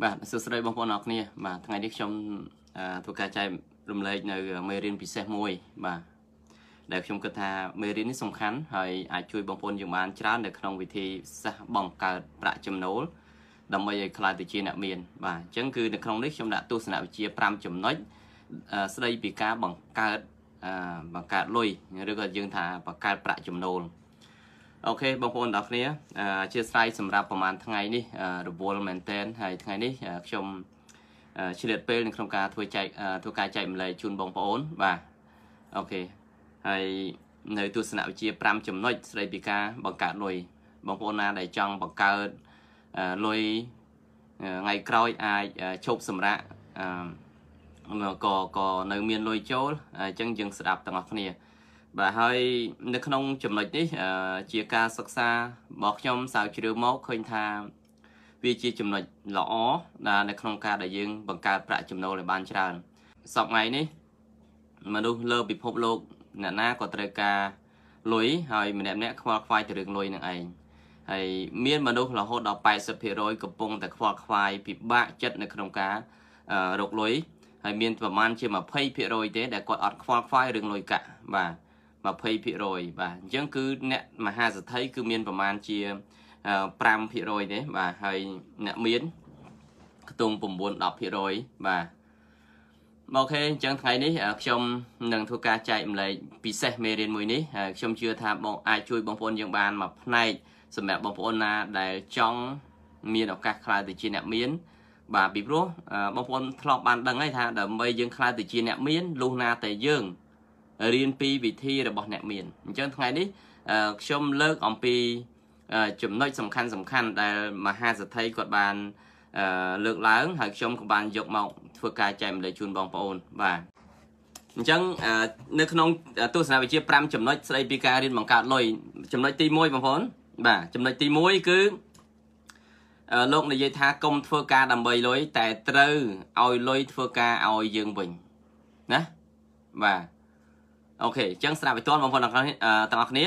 បាទសួស្តីបងប្អូនអរគ្នាបាទថ្ងៃនេះខ្ញុំធ្វើការចែករំលែកនៅមេរៀនពិសេសមួយ បាទដែលខ្ញុំគិតថាមេរៀននេះសំខាន់ហើយអាចជួយបងប្អូនយើងបាន ច្រើននៅក្នុងវិធីសាស្ត្របង្កើតប្រាក់ចំណូលដើម្បីឲ្យខ្លាចទៅជាអ្នកមាន បាទអញ្ចឹងគឺនៅក្នុងនេះខ្ញុំដាក់ទស្សនវិជ្ជា5ចំណុចស្ដីពីការបង្កើតបង្កើតលុយឬក៏យើងថាបង្កើតប្រាក់ចំណូលអូខេបងប្អូនទាំងគ្នាអធិស្ឋានសម្រាប់ប្រហែលថ្ងៃនេះរវល់មែនតែនហើយថ្ងៃនេះ ខ្ញុំឆ្លៀតពេលនៅក្នុងការធ្វើចែកធ្វើការចែកម្លែកជូនបងប្អូនបាទអូខេហើយនៅទស្សនវិជ្ជា5ចំណុចស្ដីពីការបង្កើតលុយបងប្អូនណា ដែលចង់បង្កើតលុយថ្ងៃក្រោយអាចជប់សម្រាប់ក៏ក៏នៅមានលុយចូលអញ្ចឹងយើង ស្ដាប់ទាំងអស់គ្នាបាទហើយនៅក្នុងចំណុចនេះជាការសិក្សារបស់ខ្ញុំស្រាវជ្រាវមកឃើញថាវាជាចំណុចល្អដែលនៅក្នុងការដែលយើងបង្កើតប្រាក់ចំណូលឲ្យបានច្រើនសប្ងៃនេះមនុស្សលើពិភពលោកអ្នកណាក៏ត្រូវការលុយហើយម្នាក់ម្នាក់ខ្វល់ខ្វាយទៅរឿងលុយនឹងឯងហើយមានមនុស្សរហូតដល់80%កំពុងតែខ្វល់ខ្វាយពិបាកចិត្តនៅក្នុងការរកលុយហើយមានប្រមាណជា20%ទេដែលគាត់អត់ខ្វល់ខ្វាយរឿងលុយកាក់បាទ20%បាទអញ្ចឹងគឺអ្នកមហាសទ្ធិគឺមាន ប្រមាណជា5%ទេបាទហើយអ្នកមានខ្ទង់9 10%បាទអូខេអញ្ចឹងថ្ងៃនេះខ្ញុំនឹងធ្វើការចែកម្លែកពិសេសមេរៀនមួយនេះខ្ញុំជឿថាបងអាចជួយបងប្អូនយើងបានមួយផ្នែកសម្រាប់បងប្អូនណាដែលចង់មានឱកាសខ្លាយទៅជាអ្នកមាន បាទពីព្រោះបងប្អូនធ្លាប់បានដឹងហើយថាដើម្បីយើងខ្លាយទៅជាអ្នកមានលុះណាតែយើងរៀនពីវិធីរបស់អ្នកមានអញ្ចឹងថ្ងៃនេះខ្ញុំលើកអំពីចំណុចសំខាន់សំខាន់ដែលមហាសទ្ធិគាត់បានលើកឡើង ហើយខ្ញុំក៏បានយកមកធ្វើការចែកម្លែកជូនបងប្អូនបាទអញ្ចឹងនៅក្នុងទស្សនវិជ្ជា5ចំណុចស្ដីពីការរៀនបង្កើតលុយចំណុចទី1បងប្អូន បាទចំណុចទី1គឺលោកនិយាយថាកុំធ្វើការដើម្បីលុយតែត្រូវឲ្យលុយធ្វើការឲ្យយើងវិញណាបាទអូខេអញ្ចឹងស្រាប់ឲ្យទាន់បងប្អូនទាំងអស់គ្នា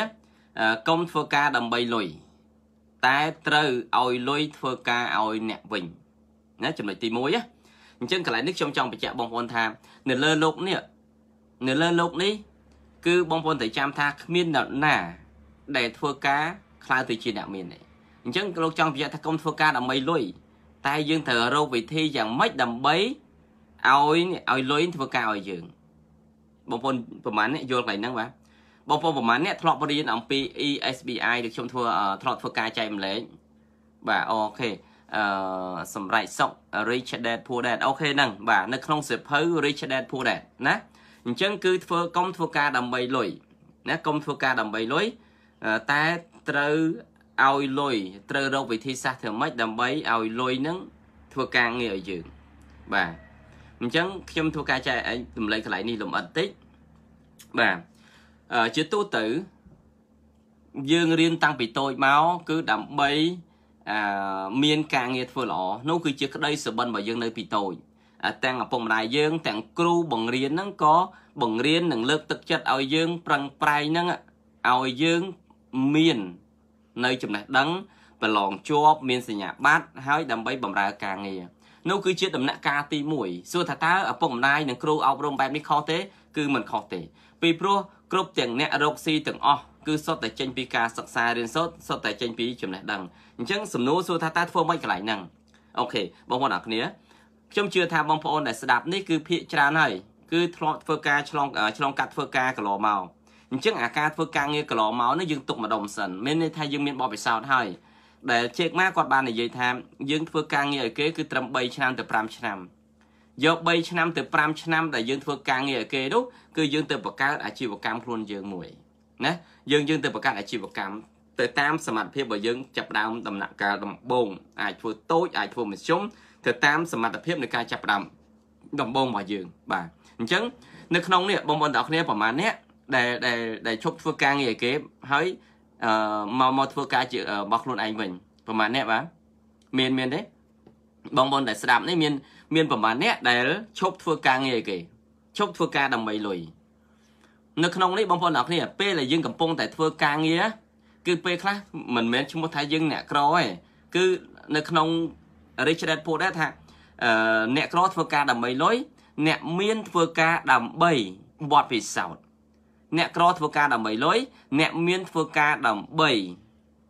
កុំធ្វើការដើម្បីលុយតែត្រូវឲ្យលុយធ្វើការឲ្យអ្នកវិញណាចំណុចទី1ណាអញ្ចឹងកន្លែងនេះខ្ញុំចង់បញ្ជាក់បងប្អូនថានៅលើលោកនេះនៅលើលោកនេះ គឺបងប្អូនត្រូវចាំថាគ្មានអ្នកណា ដែលធ្វើការខ្លៅទៅជាអ្នកមានទេអញ្ចឹងលោកចង់បញ្ជាក់ថាកុំធ្វើការដើម្បីលុយតែយើងត្រូវរកវិធីយ៉ាងម៉េចដើម្បីឲ្យឲ្យលុយធ្វើការឲ្យយើងបងប្អូនប្រហែលអ្នកយល់កន្លែងហ្នឹងបាទបងប្អូនប្រហែលអ្នកធ្លាប់រៀនអំពី ESBI ដែលខ្ញុំធ្វើធ្លាប់ធ្វើការចែកម្លែកបាទអូខេអឺសម្រាប់សុក Rich Dad Poor Dad អូខេហ្នឹងបាទនៅក្នុងសិភៅ Rich Dad Poor Dad ណាអញ្ចឹងគឺធ្វើកុំធ្វើការដើម្បីលុយណាកុំធ្វើការដើម្បីលុយតែត្រូវឲ្យលុយត្រូវរកវិធីសាស្ត្រធ្វើម៉េចដើម្បីឲ្យលុយនឹងធ្វើការងារឲ្យយើងបាទអញ្ចឹងខ្ញុំធ្វើការចែកឯងទម្លេចកន្លែងនេះលំអិតតិចបាទជាទូទៅយើងរៀនតាំងពីតូចមកគឺដើម្បីអាមានការងារធ្វើល្អនោះគឺជាក្តីសុបិនរបស់យើង នៅពីតូចទាំងឪពុកម្ដាយយើងទាំងគ្រូបង្រៀនហ្នឹងក៏បង្រៀននិងលើក ទឹកចិត្តឲ្យយើង ប្រឹងប្រែងហ្នឹងឲ្យយើងមាននៅចំណេះដឹងប្រឡងជាប់មានសញ្ញាបត្រហើយដើម្បីបម្រើការងារនោះគឺជាដំណាក់កាលទី1សួរថាតើឪពុកម្ដាយនិងគ្រូអប់រំបែបនេះខុសទេគឺមិនខុសទេពីព្រោះគ្រប់ទាំងអ្នករកស៊ីទាំងអស់គឺសុទ្ធតែចេញពីការសិក្សារៀនសូត្រសុទ្ធតែចេញពីចំណេះដឹងអញ្ចឹងសំណួរសួរថាតើធ្វើម៉េចកន្លែងហ្នឹងអូខេបងប្អូនអរគ្នាខ្ញុំជឿថាបងប្អូនដែលស្ដាប់នេះគឺភាកច្រើនហើយគឺធ្លាប់ធ្វើការឆ្លងឆ្លងកាត់ធ្វើការកន្លងមកអញ្ចឹងអាការធ្វើការងារកន្លងមកនេះយើងទុកម្ដុំសិនមានន័យថាយើងមានបបិសោតហើយដែលជេកម៉ាគាត់បាននិយាយថាយើងធ្វើការងារឲ្យគេគឺត្រឹម3ឆ្នាំទៅ5ឆ្នាំយក3ឆ្នាំទៅ5ឆ្នាំដែលយើងធ្វើការងារឲ្យគេនោះគឺយើងទៅបង្កើតអាជីវកម្មខ្លួនយើងមួយណាយើងយើងទៅបង្កើតអាជីវកម្មទៅតាមសមត្ថភាពរបស់យើងចាប់ដើមដំណាក់កាលដំបូងអាចធ្វើតូចអាចធ្វើមធ្យមទៅតាមសមត្ថភាពនៃការចាប់ដើមដំបូងរបស់យើង បាទអញ្ចឹងនៅក្នុងនេះបងប្អូនទាំងអស់គ្នា ប្រហែលអ្នកដែលដែលដែលឈប់ធ្វើការងារឲ្យគេហើយអឺមកមកធ្វើការជារបស់ខ្លួនឯងវិញប្រហែលអ្នកបាទមានមានទេបងប្អូនដែលស្ដាប់នេះមានមានប្រហែលអ្នកដែលឈប់ធ្វើការងារគេឈប់ធ្វើការដើម្បីលុយនៅក្នុងនេះបងប្អូនអ្នកគ្នា ពេលដែលយើងកំពុងតែធ្វើការងារគឺពេលខ្លះមិនមែនឈ្មោះថាយើងអ្នកក្រទេគឺនៅក្នុង rich dad poor dad ថាអ្នកក្រធ្វើការដើម្បីលុយអ្នកមាន ធ្វើការដើម្បីបទពិសោធន៍អ្នកក្រធ្វើការដើម្បីលុយអ្នកមានធ្វើការដើម្បី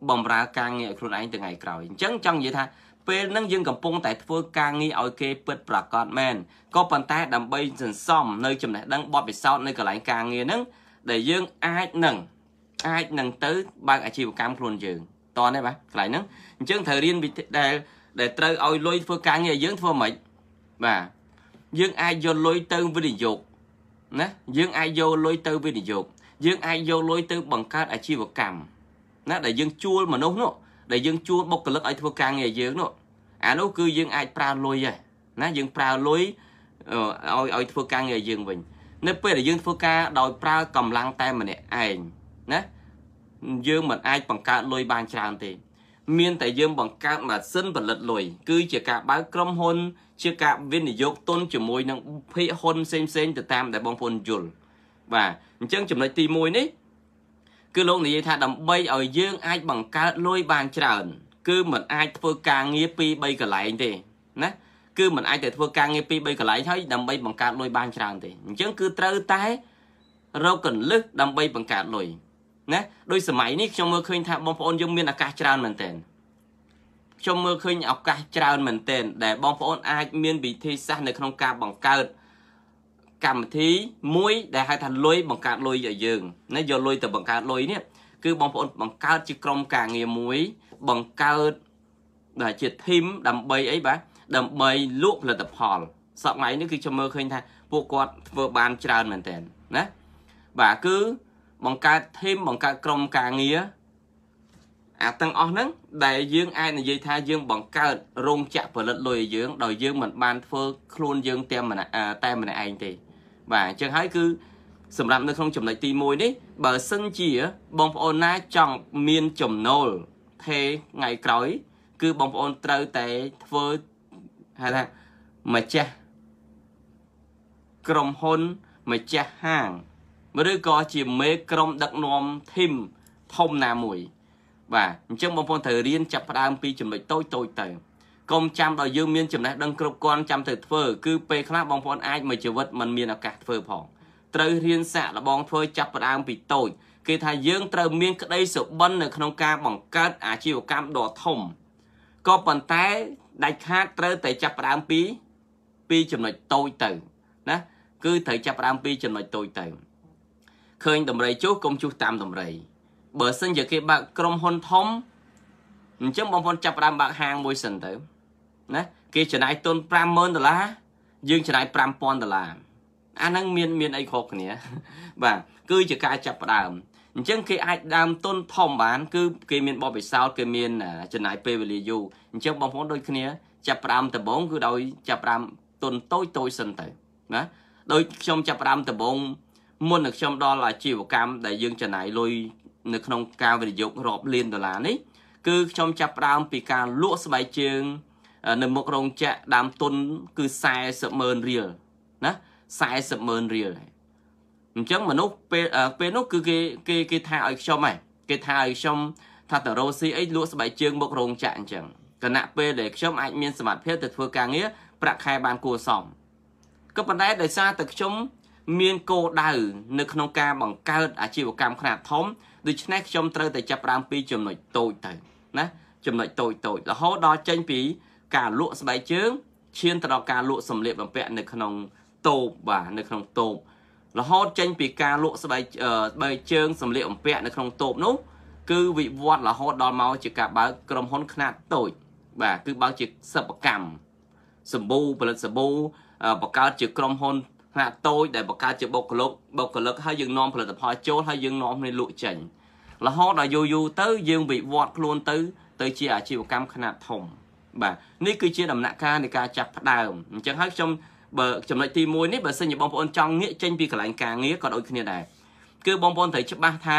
បំរើការងារឲ្យខ្លួនឯងថ្ងៃក្រោយអញ្ចឹងចង់និយាយថាពេលហ្នឹងយើងកំពុងតែធ្វើការងារឲ្យគេពិតប្រាកដមែនក៏ប៉ុន្តែដើម្បីសន្សំនៅចំណេះដឹងបទពិសោធន៍នៅកន្លែងការងារហ្នឹងដែលយើងអាចនឹងអាចនឹងទៅបើកអាជីវកម្មខ្លួនយើងតនេះបាទកន្លែងហ្នឹងអញ្ចឹងត្រូវរៀនវិធីដែលដែលត្រូវឲ្យលុយធ្វើការងារយើងធ្វើម៉េចបាទយើងអាចយកលុយទៅវិនិយោគណាយើងអាចយកលុយទៅវិនិយោគយើងអាចយកលុយទៅ បង្កើតអាជីវកម្មណាដែលយើងជួលមនុស្សនោះដែលយើងជួលបុគ្គលិកឲ្យធ្វើការងារយើងនោះ អានោះគឺយើងអាចប្រើលុយហើយណាយើងប្រើលុយឲ្យឲ្យធ្វើការងារយើងវិញ នៅ ពេលដែលយើងធ្វើការដោយប្រើកម្លាំងតែម្នាក់ឯងណាយើងមិនអាចបង្កើតលុយបានច្រើនទេ មាន តែយើងបង្កើតម៉ាស៊ីនផលិតលុយគឺជាការបើកក្រុមហ៊ុនជាការវិនិយោគទុនជាមួយនឹងភាគហ៊ុនផ្សេងផ្សេងទៅតាមដែលបងប្អូនយល់បាទអញ្ចឹងចំណុចទី1នេះគឺលោកនិយាយថាដើម្បីឲ្យយើងអាចបង្កើតលុយបានច្រើន គឺมันអាចធ្វើការងារ2 3កន្លែងទេណាគឺมันអាចតែធ្វើការងារ2 3កន្លែងហើយដើម្បីបង្កើតលុយបានច្រើនទេអញ្ចឹងគឺត្រូវតែរកកលឹះដើម្បីបង្កើតលុយណាដោយសម័យនេះខ្ញុំមើលឃើញថាបងប្អូនយើងមានឱកាសច្រើនមែនទែនខ្ញុំមើលឃើញឱកាសច្រើនមែនទែនដែលបងប្អូនអាចមានវិធីសាស្ត្រនៅក្នុងការបង្កើតកម្មវិធីមួយដែលហៅថាលុយបង្កើតលុយឲ្យយើងណាយកលុយទៅបង្កើតលុយនេះគឺបងប្អូនបង្កើតជាក្រុមការងារមួយបង្កើតជា team ដើម្បីអីបាទដើម្បីលក់ផលិតផលសប្ងៃនេះគឺខ្ញុំមើលឃើញថាពួកគាត់ធ្វើបានច្រើនមែនទែនណាបាទគឺបង្កើត team បង្កើតក្រុមការងារអាទាំងអស់ហ្នឹងដែលយើងអាចនិយាយថាយើងបង្កើតរោងចក្រផលិតលុយឲ្យយើង ដោយយើងមិនបានធ្វើខ្លួនយើងតែម្នាក់តែម្នាក់ឯងទេ បាទអញ្ចឹងហើយ គឺសម្រាប់នៅក្នុងចំណុចទី1នេះ បើសិនជា បងប្អូនណាចង់មានចំណូលថេថ្ងៃក្រោយ គឺបងប្អូនត្រូវតែធ្វើហៅថាម្ចាស់ក្រុមហ៊ុនម្ចាស់ហាងឬក៏ជាមេ ក្រុមដឹកនាំធីមធំណាមួយបាទអញ្ចឹងបងប្អូនត្រូវរៀនចាប់ផ្ដើមពីចំណុចតូចតូចទៅកុំចាំដល់យើងមានចំណេះដឹងគ្រប់គ្រាន់ចាំទៅធ្វើ គឺពេលខ្លះបងប្អូនអាចមួយជីវិតมันមានឱកាសធ្វើផងត្រូវរៀនសាក់លបងធ្វើចាប់ផ្ដើមពីតូចគេថាយើងត្រូវមានក្តីសុបិននៅក្នុងការបង្កើតអាជីវកម្មដ៏ធំក៏ប៉ុន្តែដាច់ខាតត្រូវតែចាប់ផ្ដើមពីពីចំណុចតូចទៅណាគឺត្រូវចាប់ផ្ដើមពីចំណុចតូចទៅឃើញតម្រៃជុះកុំជុះតាមតម្រៃបើសិនជាគេបើកក្រុមហ៊ុនធំអញ្ចឹងបងប្អូនចាប់ផ្ដើមបើកហាងមួយសិនទៅ ណា គេចំណាយទុន50000ដុល្លារយើងចំណាយ5000ដុល្លារអាហ្នឹងមានមានអីខុសគ្នា បាទគឺជាការចាប់ផ្ដើមអញ្ចឹងគេអាចដើមទុនធំបាន គឺគេមានបបិសោតគេមានចំណាយពេលវេលាយូរអញ្ចឹងបងប្អូនដូចគ្នាចាប់ផ្ដើមដំបូងគឺដោយចាប់ផ្ដើមទុនតូចតូចសិនទៅណាដោយខ្ញុំចាប់ផ្ដើមដំបូងមុននឹងខ្ញុំដល់អាជីវកម្មដែលយើងចំណាយលុយនៅក្នុងការវិនិយោគរាប់លានដុល្លារនេះ គឺខ្ញុំចាប់ផ្ដើម ពីការលក់ស្បែកជើងនៅមុខរោងចក្រដើមទុន គឺ40ម៉ឺនរៀលណា40ម៉ឺនរៀលអញ្ចឹងមនុស្សពេលពេលនោះគឺគេគេគេថាឲ្យខ្ញុំហ៎គេថាឲ្យខ្ញុំថាតរោស៊ីអីលក់ស្បែកជើងមុខរោងចក្រអញ្ចឹងគណៈពេលដែលខ្ញុំអាចមានសមត្ថភាពទៅធ្វើការងារប្រាក់ខែបានគួរសមក៏ប៉ុន្តែដោយសារតែខ្ញុំ មានគោលដៅនៅក្នុងការបង្កើតអាជីវកម្មខ្នាតធំដូច្នេះខ្ញុំត្រូវតែចាប់ផ្ដើមពីចំណុចតូចទៅណា ចំណុចតូចតូចរហូតដល់ចេញពីការលក់ស្បែកជើងឈានទៅដល់ការលក់សម្លៀកបំពាក់នៅក្នុងតូបបាទនៅក្នុងតូបរហូតចេញពីការលក់ស្បែកស្បែកជើងសម្លៀកបំពាក់នៅក្នុងតូបនោះគឺវិវត្តរហូតដល់មកជាការបើកក្រុមហ៊ុនខ្នាតតូច បាទគឺបើកជាសិប្បកម្មសម្បូរផលិតសម្បូរបង្កើតជាក្រុមហ៊ុនខ្នាតតូចដែលបង្កើតជាបុគ្គលិកបុគ្គលិកហើយយើងនាំផលិតផលចូលហើយយើងនាំគ្នាលក់ចេញរហូតដល់យូរយូរទៅយើងវិវត្តខ្លួនទៅទៅជាអាជីវកម្មខ្នាតធំ បាទនេះគឺជាដំណាក់កាលនៃការចាប់ផ្ដើមអញ្ចឹងហើយខ្ញុំបើចំណុចទី1នេះបើសិនជាបងប្អូនចង់ងាកចេញពីកន្លែងការងារក៏ដូចគ្នាដែរគឺបងប្អូនត្រូវច្បាស់ថា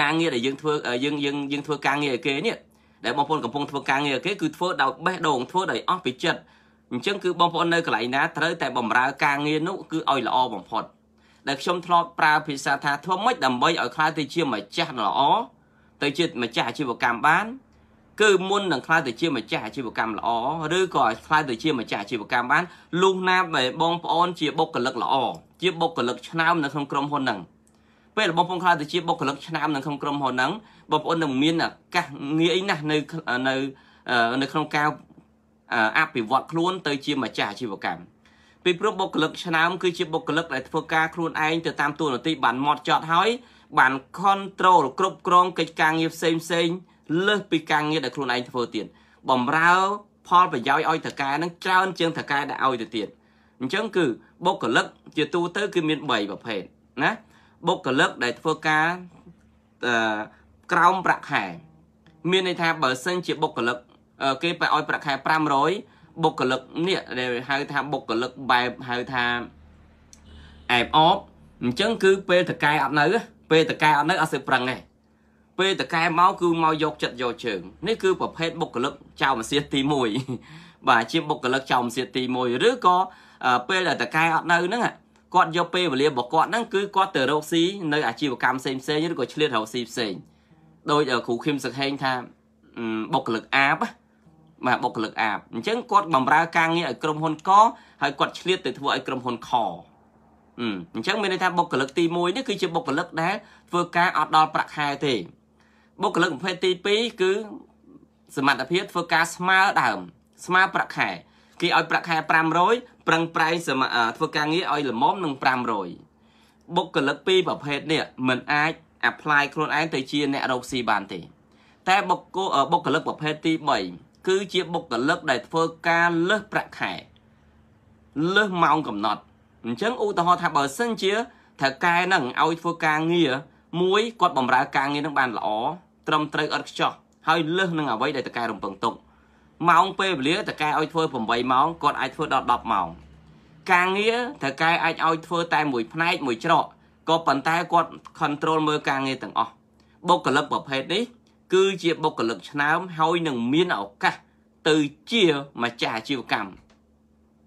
ការងារដែលយើងធ្វើយើងយើងយើងធ្វើការងារឲ្យគេនេះដែលបងប្អូនកំពុងធ្វើការងារឲ្យគេគឺធ្វើដោយបេះដូងធ្វើដោយអស់ពីចិត្តអញ្ចឹងគឺបងប្អូននៅកន្លែងណាត្រូវតែបំរើ ការងារនោះគឺឲ្យល្អបំផុតដែលខ្ញុំធ្លាប់ប្រើភាសាថាធ្វើម៉េចដើម្បីឲ្យខ្ល้ายទៅជាម្ចាស់ល្អទៅជាម្ចាស់អាជីវកម្មបាន គឺមុននឹងខ្ល้ายទៅជាម្ចាស់អាជីវកម្មល្អឬក៏ខ្ល้ายទៅជាម្ចាស់អាជីវកម្មបានលុះណាបែបងប្អូនជាបុគ្គលិកល្អជាបុគ្គលិកឆ្នើមនៅក្នុងក្រុមហ៊ុនហ្នឹងពេល បងប្អូនខ្ល้ายទៅជាបុគ្គលិកឆ្នើមនៅក្នុងក្រុមហ៊ុនហ្នឹងបងប្អូននឹងមានឱកាសងាយណាស់នៅនៅនៅក្នុងការអភិវឌ្ឍខ្លួនទៅជាម្ចាស់អាជីវកម្មពីព្រោះបុគ្គលិកឆ្នើមគឺជាបុគ្គលិកដែលធ្វើការខ្លួនឯងទៅតាមទួលនីតិបានម៉ត់ចត់ហើយបាន control គ្រប់គ្រងកិច្ចការងារផ្សេងផ្សេងលើសពីការងារដែលខ្លួនឯងធ្វើទៀតបំរើផលប្រយោជន៍ឲ្យតកានឹងច្រើនជាងតកាដែលឲ្យទៅទៀតអញ្ចឹងគឺបុគ្គលិកជាទូទៅគឺមាន3ប្រភេទណាបុគ្គលិកដែលធ្វើការក្រោមប្រាក់ខែមានន័យថាបើសិនជាបុគ្គលិកគេបែឲ្យប្រាក់ខែ500បុគ្គលិកនេះដែលហៅថាបុគ្គលិកបែបហៅថាអែបអបអញ្ចឹងគឺពេលតកែអត់នៅពេលតកែអត់នៅអត់សេប្រឹងទេពេលតកែមកគឺមកយកចិត្តយកជើងនេះគឺប្រភេទបុគ្គលិកចៅមសៀតទី1បាទជាបុគ្គលិកចៅមសៀតទី1ឬក៏ពេលតកែអត់នៅហ្នឹងគាត់យកពេលវេលារបស់គាត់ហ្នឹងគឺគាត់ទៅរកស៊ីនៅអាជីវកម្មផ្សេងផ្សេងឬក៏ឆ្លៀតរកស៊ីផ្សេងដោយគ្រូឃឹមសង្ហេងថាបុគ្គលិកអាបបាទបុគ្គលិកអាបអញ្ចឹងគាត់បំរើការងារឲ្យក្រុមហ៊ុនកហើយគាត់ឆ្លៀតទៅធ្វើឲ្យក្រុមហ៊ុនខអញ្ចឹងមានន័យថាបុគ្គលិកទី1នេះគឺជាបុគ្គលិកដែលធ្វើការអត់ដល់ប្រាក់ខែទេ បុគ្គលិកប្រភេទទី2គឺសមត្ថភាពធ្វើការស្មើដើម ស្មើប្រាក់ខែគេឲ្យប្រាក់ខែ500ប្រឹងប្រែងធ្វើការងារឲ្យល្មមនឹង500បុគ្គលិកពីរប្រភេទនេះមិនអាចអាប់ឡាយខ្លួនឯងទៅជា អ្នករកស៊ីបានទេតែបុគ្គលបុគ្គលិកប្រភេទទី3គឺជាបុគ្គលិកដែលធ្វើការលើសប្រាក់ខែលើសម៉ោងកំណត់អញ្ចឹងឧទាហរណ៍ថាបើសិនជាថៅកែនឹងឲ្យធ្វើការងារមួយគាត់បម្រើការងារនឹងបានល្អត្រឹមត្រូវអត់ខ្ចោះហើយលើសនឹងអ្វីដែលតកែរំពឹងទុកម៉ោងពេលវេលាតកែឲ្យធ្វើ8ម៉ោងគាត់អាចធ្វើដល់10ម៉ោងការងារតកែអាចឲ្យធ្វើតែមួយផ្នែកមួយច្រកក៏ប៉ុន្តែគាត់ control មើលការងារទាំងអស់បុគ្គលិកប្រភេទនេះគឺជាបុគ្គលិកឆ្នើមហើយនឹងមានឱកាសទៅជាម្ចាស់អាជីវកម្ម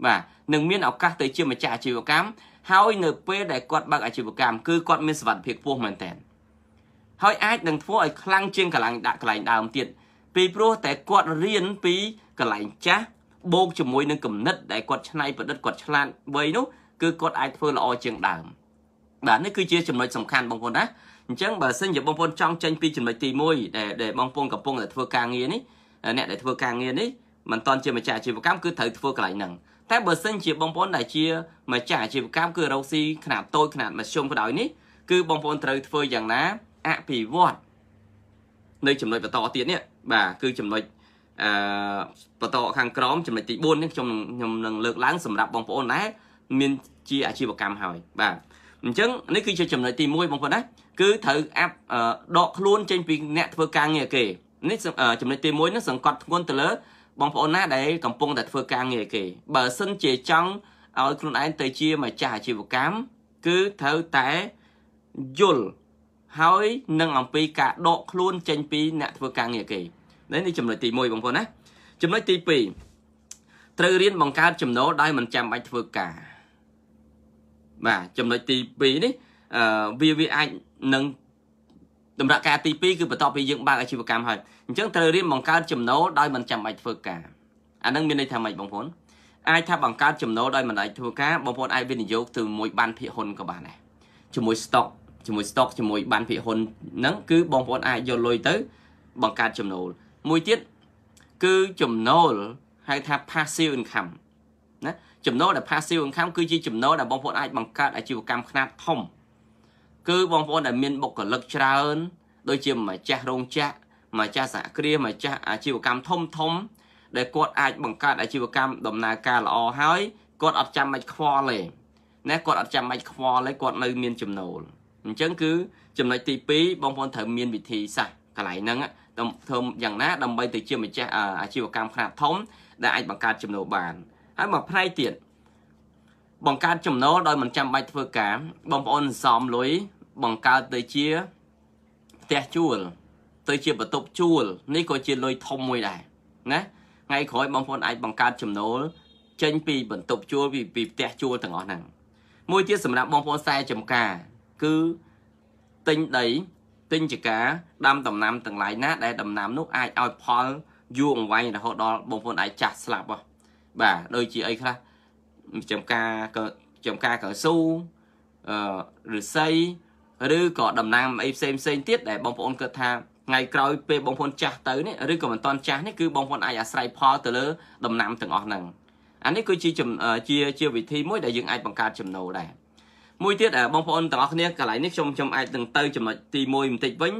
បាទនឹងមានឱកាសទៅជាម្ចាស់អាជីវកម្មហើយ នៅ ពេលដែលគាត់បើកអាជីវកម្មគឺគាត់មានសវត្ថិភាពខ្ពស់មែនតើហើយអាចនឹងធ្វើឲ្យខ្លាំងជាងកន្លែងដាក់កន្លែងដើមទៀតពីព្រោះតែគាត់រៀនពីកន្លែងចាស់បូកជាមួយនឹងគំនិតដែលគាត់ឆ្នៃប្រឌិតគាត់ឆ្លាតវៃនោះ គឺគាត់អាចធ្វើល្អជាងដើមបាទនេះគឺជាចំណុចសំខាន់បងប្អូនណាអញ្ចឹងបើសិនជាបងប្អូនចង់ចេញពីចំណុចទី1ដែលដែលបងប្អូនកំពុងតែធ្វើការងារនេះអ្នកដែលធ្វើការងារនេះមិនតន់ជាម្ចាស់អាជីវកម្មគឺត្រូវធ្វើកន្លែងហ្នឹងតែបើសិនជាបងប្អូនដែលជាម្ចាស់អាជីវកម្មគឺរកស៊ីຂະຫນាតតូចຂະຫນាតមធ្យមក៏ដោយនេះគឺបងប្អូនត្រូវធ្វើយ៉ាងណាអភិវឌ្ឍនៅចំណុចបន្តទៀតនេះបាទគឺចំណុចអឺបន្តខាងក្រោមចំណុចទី4នេះខ្ញុំខ្ញុំនឹងលើកឡើងសម្រាប់បងប្អូនដែរមាន ជាអាជីវកម្មហើយបាទអញ្ចឹងនេះគឺជាចំណុចទី1បងប្អូនណាគឺត្រូវអាប់ដកខ្លួនចេញពីអ្នកធ្វើការងារគេនេះចំណុចទី1នឹងសង្កត់ធ្ងន់ទៅលើ បងប្អូនណាដែលកំពុងតែធ្វើការងារគេបើសិនជាចង់ឲ្យខ្លួនឯងទៅជាម្ចាស់អាជីវកម្មគឺត្រូវតែយល់ហើយនឹងអំពីការដក ខ្លួន ចេញពី អ្នកធ្វើការងារគេនេះចំណុចទី1បងប្អូនណាចំណុចទី2ត្រូវរៀនបង្កើតចំណូលដោយមិនចាំបាច់ធ្វើការបាទចំណុចទី2នេះអឺវាវាអាចនឹងតម្រូវការទី2គឺបន្ទាប់ពីយើងបើកអាជីវកម្មហើយអញ្ចឹងត្រូវរៀនបង្កើតចំណូលដោយមិនចាំបាច់ធ្វើការអានឹងមានន័យថាម៉េចបងប្អូនអាចថាបង្កើតចំណូលដោយមិនអាចធ្វើការបងប្អូនអាចវិនិយោគទៅមួយ បានភាគហ៊ុនក៏បានដែរជាមួយ stock ជាមួយ stock ជាមួយបានភាគហ៊ុនហ្នឹងគឺ បងប្អូនអាចយកលុយទៅ បង្កើតចំណូល មួយទៀតគឺចំណូលហៅថា passive income ណាចំណូលដែល passive income គឺជាចំណូលដែលបងប្អូនអាចបង្កើតអាជីវកម្មខ្នាតធំគឺបងប្អូនដែលមានបុគ្គលិកច្រើន ដូចជាម្ចាស់រោងចក្រម្ចាស់សហគ្រាសម្ចាស់អាជីវកម្មធំធំ ដែលគាត់អាចបង្កើតអាជីវកម្មដំណើរការល្អហើយគាត់អត់ចាំបាច់ខ្វល់ទេណាគាត់អត់ចាំបាច់ខ្វល់ទេគាត់នៅមានចំណូលអញ្ចឹងគឺចំណុចទី2បងប្អូនត្រូវមាន វិធីសាស្ត្រកន្លែងហ្នឹងធ្វើយ៉ាងណាដើម្បីទៅជាម្ចាស់អាជីវកម្មខ្នាតធំដែលអាចបង្កើតចំណូលបានហើយមួយផ្នែកទៀតបង្កើតចំណូលដោយមិនចាំបាច់ធ្វើការ បងប្អូនសំលុយបង្កើតទៅជាផ្ទះជួលទៅជាបន្ទប់ជួល នេះក៏ជាលុយធំមួយដែរណាថ្ងៃក្រោយបងប្អូនអាចបង្កើតចំណូលចេញពី បន្ទប់ជួលពីពីផ្ទះជួលទាំងអស់ហ្នឹងមួយទៀតសម្រាប់បងប្អូនខ្សែចំការ គឺទិញដីទិញចកាដាំដំណាំទាំងឡាយណា ដែលដំណាំនោះអាចឲ្យផលយូរអង្វែងរហូតដល់បងប្អូនអាចចាស់ស្លាប់ហ៎បាទដូចជាអីខ្លះចំការចំការកៅស៊ូអឺឫស្សីឬក៏តំណាងអីផ្សេងផ្សេងទៀតដែលបងប្អូនគិតថាថ្ងៃក្រោយពេលបងប្អូនចាស់ទៅនេះឬក៏មិនតាន់ចាស់នេះគឺបងប្អូនអាចអាស្រ័យផលទៅលើដំណាំទាំងអស់ហ្នឹងអានេះគឺជាជាជាវិធីមួយដែលយើងអាចបង្កើតចំណូលដែរមួយទៀតបងប្អូនទាំងអស់គ្នាកន្លែងនេះខ្ញុំខ្ញុំអាចនឹងទៅចំណុចទី1បន្តិចវិញ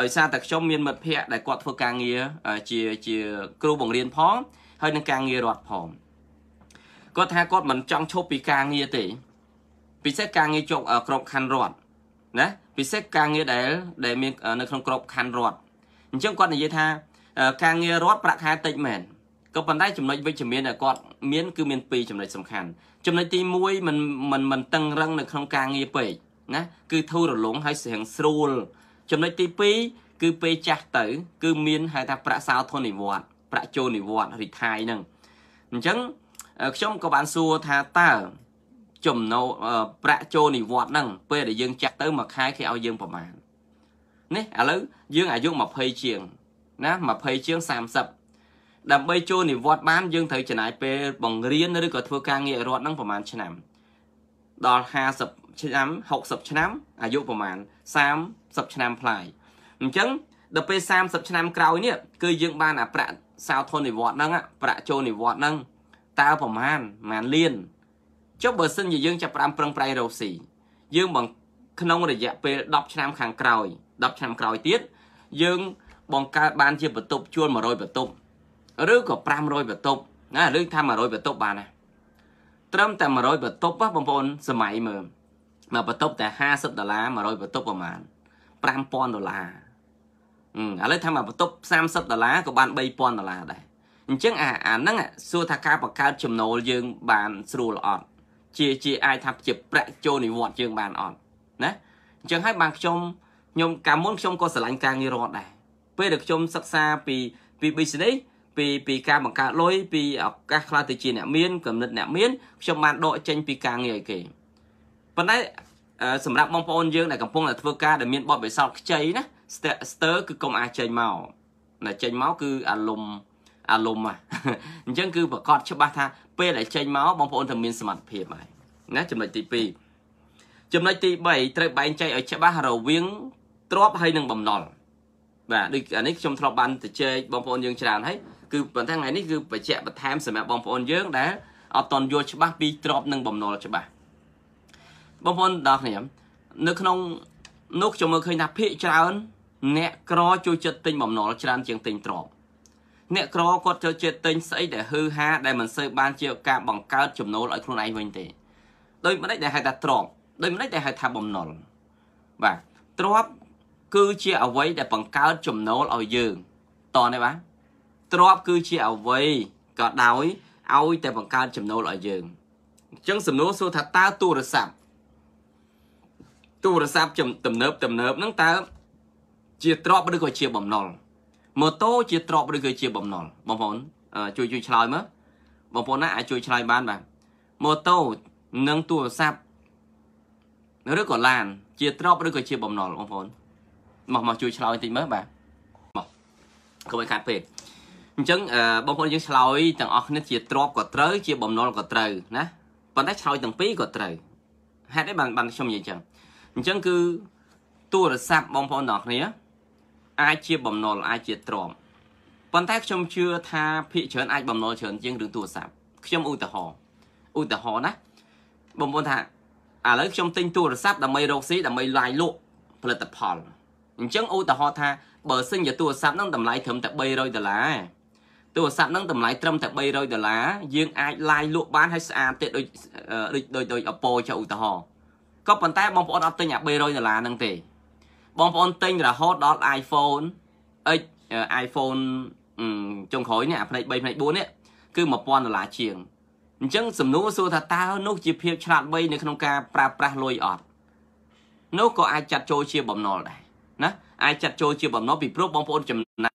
ដោយសារតែខ្ញុំមានមិត្តភ័ក្តិដែលគាត់ធ្វើការងារជាជាគ្រូបង្រៀនផងហើយនឹងការងាររដ្ឋផងគាត់ថាគាត់មិនចង់ឈប់ពីការងារទេ ពិសេសការងារជាប់ក្របខ័ណ្ឌរដ្ឋណាពិសេសការងារដែល ដែលមាននៅក្នុងក្របខ័ណ្ឌរដ្ឋអញ្ចឹងគាត់និយាយថាការងាររដ្ឋប្រាក់ខែតិចមែនក៏ប៉ុន្តែចំណុចវិជ្ជមានដែលគាត់មានគឺមាន2ចំណុចសំខាន់ចំណុចទី1มันมันมันតឹងរឹង នៅក្នុងការងារពេកណាគឺធូររលុងហើយស្រៀងស្រួលចំណុចទី2គឺពេលចាស់ទៅ គឺមានហៅថាប្រាក់សោធននិវត្តន៍ប្រាក់ចូលនិវត្តន៍រីថាយហ្នឹងអញ្ចឹងខ្ញុំក៏បានសួរថាតើចំណូលប្រាក់ចូលនិវត្តន៍ហ្នឹង ពេលដែលយើងចាក់ទៅមួយខែគេឲ្យយើងប្រមាណនេះឥឡូវយើង អាយុ20ជាង ណា20ជាង30ដើម្បីចូលនិវត្តន៍បានយើងត្រូវចំណាយពេលបង្រៀនឬក៏ធ្វើការងាររដ្ឋហ្នឹងប្រហែលឆ្នាំដល់50ឆ្នាំ60ឆ្នាំអាយុប្រហែល30ឆ្នាំប្លាយអញ្ចឹងដល់ពេល30ឆ្នាំក្រោយនេះគឺយើងបានអាប្រាក់សាវធននិវត្តហ្នឹងប្រាក់ចូលនិវត្តហ្នឹងតើប្រមាណប្រមាណលានចុះបើសិនជាយើង ចាប់ប្រាំប្រឹងប្រែងរកស៊ីយើងបង្ក្នុងរយៈពេល10ឆ្នាំខាងក្រោយ10ឆ្នាំក្រោយទៀតយើង បង្កើតបានជាបន្ទប់ជួល100បន្ទប់ឬក៏500បន្ទប់ណាលើកថា100បន្ទប់បានណាត្រឹមតែ100បន្ទប់បងប្អូនសម័យមើលមកបន្ទប់តែ50ដុល្លារ100បន្ទប់ប្រហែល5000ដុល្លារឥឡូវថាមកបន្ទប់30ដុល្លារក៏បាន3000ដុល្លារដែរអញ្ចឹងអាអាហ្នឹងសួរថាការបង្កើតចំណូលយើងបានស្រួលអត់ជាជាអាចថាជាប្រាក់ចូលនិវត្តយើង បានអត់ណាអញ្ចឹងហើយបានខ្ញុំខ្ញុំកាលមុនខ្ញុំក៏ស្រឡាញ់ការងាររដ្ឋដែរពេលដែលខ្ញុំសិក្សាពីពី business ពីពីការបង្កើតលុយពីឱកាសខ្លះទៅជា អ្នកមានកំណត់អ្នកមានខ្ញុំបានដកចេញពីការងារឲ្យគេប៉ុន្តែសម្រាប់បងប្អូនយើងដែលកំពុងតែធ្វើការដែលមានបទពិសោធន៍ខ្ចីណាស្ទើស្ទើគឺកុំអាចចេញមកណាចេញមកគឺអាលុំអាលុំហ่ะអញ្ចឹងគឺប្រកាសច្បាស់ថាពេលដែលចេញមកបងប្អូនត្រូវមានសមត្ថភាពហើយណាចំណុចទី2ចំណុចទី3ត្រូវបែងចែកឲ្យច្បាស់រវាងទ្របហើយនិងបំណុលបាទដូចអានេះខ្ញុំធ្លាប់បានទៅចែកបងប្អូនយើងច្រើនហើយគឺប៉ុន្តែថ្ងៃនេះគឺបញ្ជាក់បន្ថែមសម្រាប់បងប្អូនយើងដែលអត់តន់យល់ច្បាស់ពីទ្របនិងបំណុលច្បាស់បងប្អូនដល់ខ្ញុំនៅក្នុងនោះខ្ញុំមើលឃើញថាភាកច្រើនអ្នកក្រចូលចិត្តទិញបំណុលច្រើនជាងទិញទ្រព្យអ្នកក្រគាត់ចូលចិត្តទិញស្អីដែលហឺហាដែលមិនសូវបានជាការបង្កើតចំណូលឲ្យខ្លួនឯងវិញទេដោយមិនដេចដែលហៅថាទ្រព្យដោយមិនដេចដែលហៅថាបំណុលបាទទ្រព្យគឺជាអ្វីដែលបង្កើតចំណូលឲ្យយើងតើនេះបាទទ្រព្យគឺជាអ្វីក៏ដោយឲ្យតែបង្កើតចំណូលឲ្យយើងអញ្ចឹងសំណួរសួរថាតើទូរស័ព្ទទូរស័ព្ទទំនើបទំនើបហ្នឹងតើជាទ្រព្យឬក៏ជាបំណុលម៉ូតូជាទ្រព្យឬក៏ជាបំណុលបងប្អូនជួយជួយឆ្លើយមើលបងប្អូនណាអាចជួយឆ្លើយបានបាទម៉ូតូនិងទូរស័ព្ទឬក៏ឡានជាទ្រព្យឬក៏ជាបំណុលបងប្អូនមកមកជួយឆ្លើយបន្តិចមើលបាទមកកុំឲ្យខាត់ពេកអញ្ចឹងបងប្អូនយើងឆ្លើយទាំងអស់គ្នាជាទ្រព្យក៏ត្រូវ ជាបំណុលក៏ត្រូវណាប៉ុន្តែឆ្លើយទាំងពីរក៏ត្រូវហេតុអីបានបានខ្ញុំនិយាយអញ្ចឹងអញ្ចឹងគឺទូរស័ព្ទបងប្អូនទាំងអស់គ្នាអាចជាបំណុលអាចជាទ្រមប៉ុន្តែខ្ញុំជឿថាភាគច្រើនអាចបំណុលច្រើនជាងរឿងទូរស័ព្ទខ្ញុំឧទាហរណ៍ឧទាហរណ៍ណាបងប្អូនថាឥឡូវខ្ញុំទិញទូរស័ព្ទដើម្បីរកស៊ីដើម្បីឡាយលក់ផលិតផលអញ្ចឹងឧទាហរណ៍ថាបើសិនជាទូរស័ព្ទនឹងតម្លៃត្រឹមតែ300ដុល្លារទូរស័ព្ទនឹងតម្លៃត្រឹមតែ300ដុល្លារយើងអាចឡាយលក់បានឲ្យស្អាតទៀតដូចដូចដូចអពោចឧទាហរណ៍ក៏ប៉ុន្តែបងប្អូនអត់ទិញអា300ដុល្លារហ្នឹងទេបងប្អូនទិញរហូតដល់ iPhone X iPhone ចុងក្រោយនេះអាផ្នែក3ផ្នែក4នេះគឺ1000ដុល្លារជាងអញ្ចឹងសំណួរសួរថាតើនោះជាភាពឆ្លាតវៃនៅក្នុងការប្រើប្រាស់លុយអត់នោះក៏អាចចាត់ចូលជាបំណុលដែរណាអាចចាត់ចូលជាបំណុលពីព្រោះបងប្អូនចំណាយ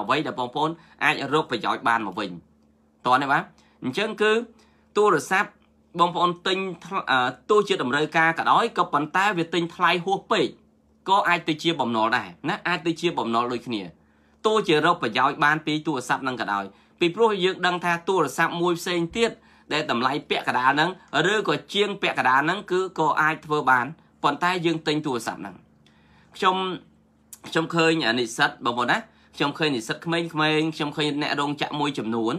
អ្វីដែលបងប្អូនអាចរកប្រយោជន៍បានមកវិញតើនេះបាទអញ្ចឹងគឺទូរស័ព្ទបងប្អូនទិញទោះជាតម្រូវការក៏ដោយក៏ប៉ុន្តែ វាទិញថ្លៃហួសពេកក៏អាចទៅជាបំណុលដែរណាអាចទៅជា បំណុលដូចគ្នាទោះជារកប្រយោជន៍បានពីទូរស័ព្ទនឹងក៏ដោយពីព្រោះយើង ដឹងថាទូរស័ព្ទមួយផ្សេងទៀតដែលតម្លៃពាក់កណ្ដាលហ្នឹងឬក៏ជាង ពាក់កណ្ដាលហ្នឹងគឺក៏អាចធ្វើបានប៉ុន្តែយើងទិញទូរស័ព្ទហ្នឹងខ្ញុំខ្ញុំឃើញនិស្សិតបងប្អូនណាខ្ញុំឃើញនិស្សិតក្មេងៗខ្ញុំឃើញអ្នករោងចក្រមួយចំនួន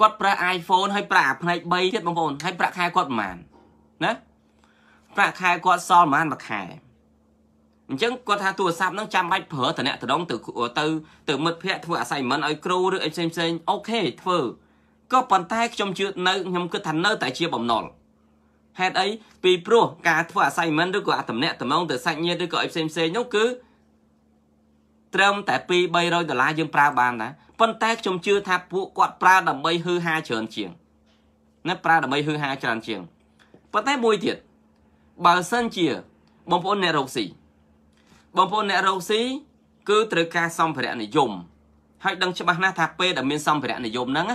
គាត់ប្រើ iPhone ហើយប្រើផ្នែក3ទៀតបងប្អូនហើយប្រាក់ខែគាត់ប្រហែលណាប្រាក់ខែគាត់សល់ប្រហែលមួយខែអញ្ចឹងគាត់ថាទូរស័ព្ទហ្នឹងចាំបាច់ប្រើតំណតំណងទៅទៅទៅមិត្តភ័ក្តិធ្វើ assignment ឲ្យគ្រូឬអីផ្សេងផ្សេងអូខេធ្វើក៏ប៉ុន្តែខ្ញុំជឿនៅខ្ញុំគិតថានៅតែជាបំណុលហេតុអីពីព្រោះការធ្វើ assignment ឬក៏តំណតំណងទៅសាច់ញាតិឬក៏អីផ្សេងផ្សេងនោះគឺត្រឹមតែ2 300ដុល្លារយើងប្រើបានណាប៉ុន្តែខ្ញុំជឿថាពួកគាត់ប្រើដើម្បីហឺហាច្រើនជាងណាប្រើដើម្បីហឺហាច្រើនជាងប៉ុន្តែមួយទៀតបើសិនជាបងប្អូនអ្នករកស៊ីបងប្អូនអ្នករកស៊ីគឺត្រូវការសម្ភារៈនិយមហើយដឹងច្បាស់ណាស់ថាពេលដែលមានសម្ភារៈនិយមហ្នឹង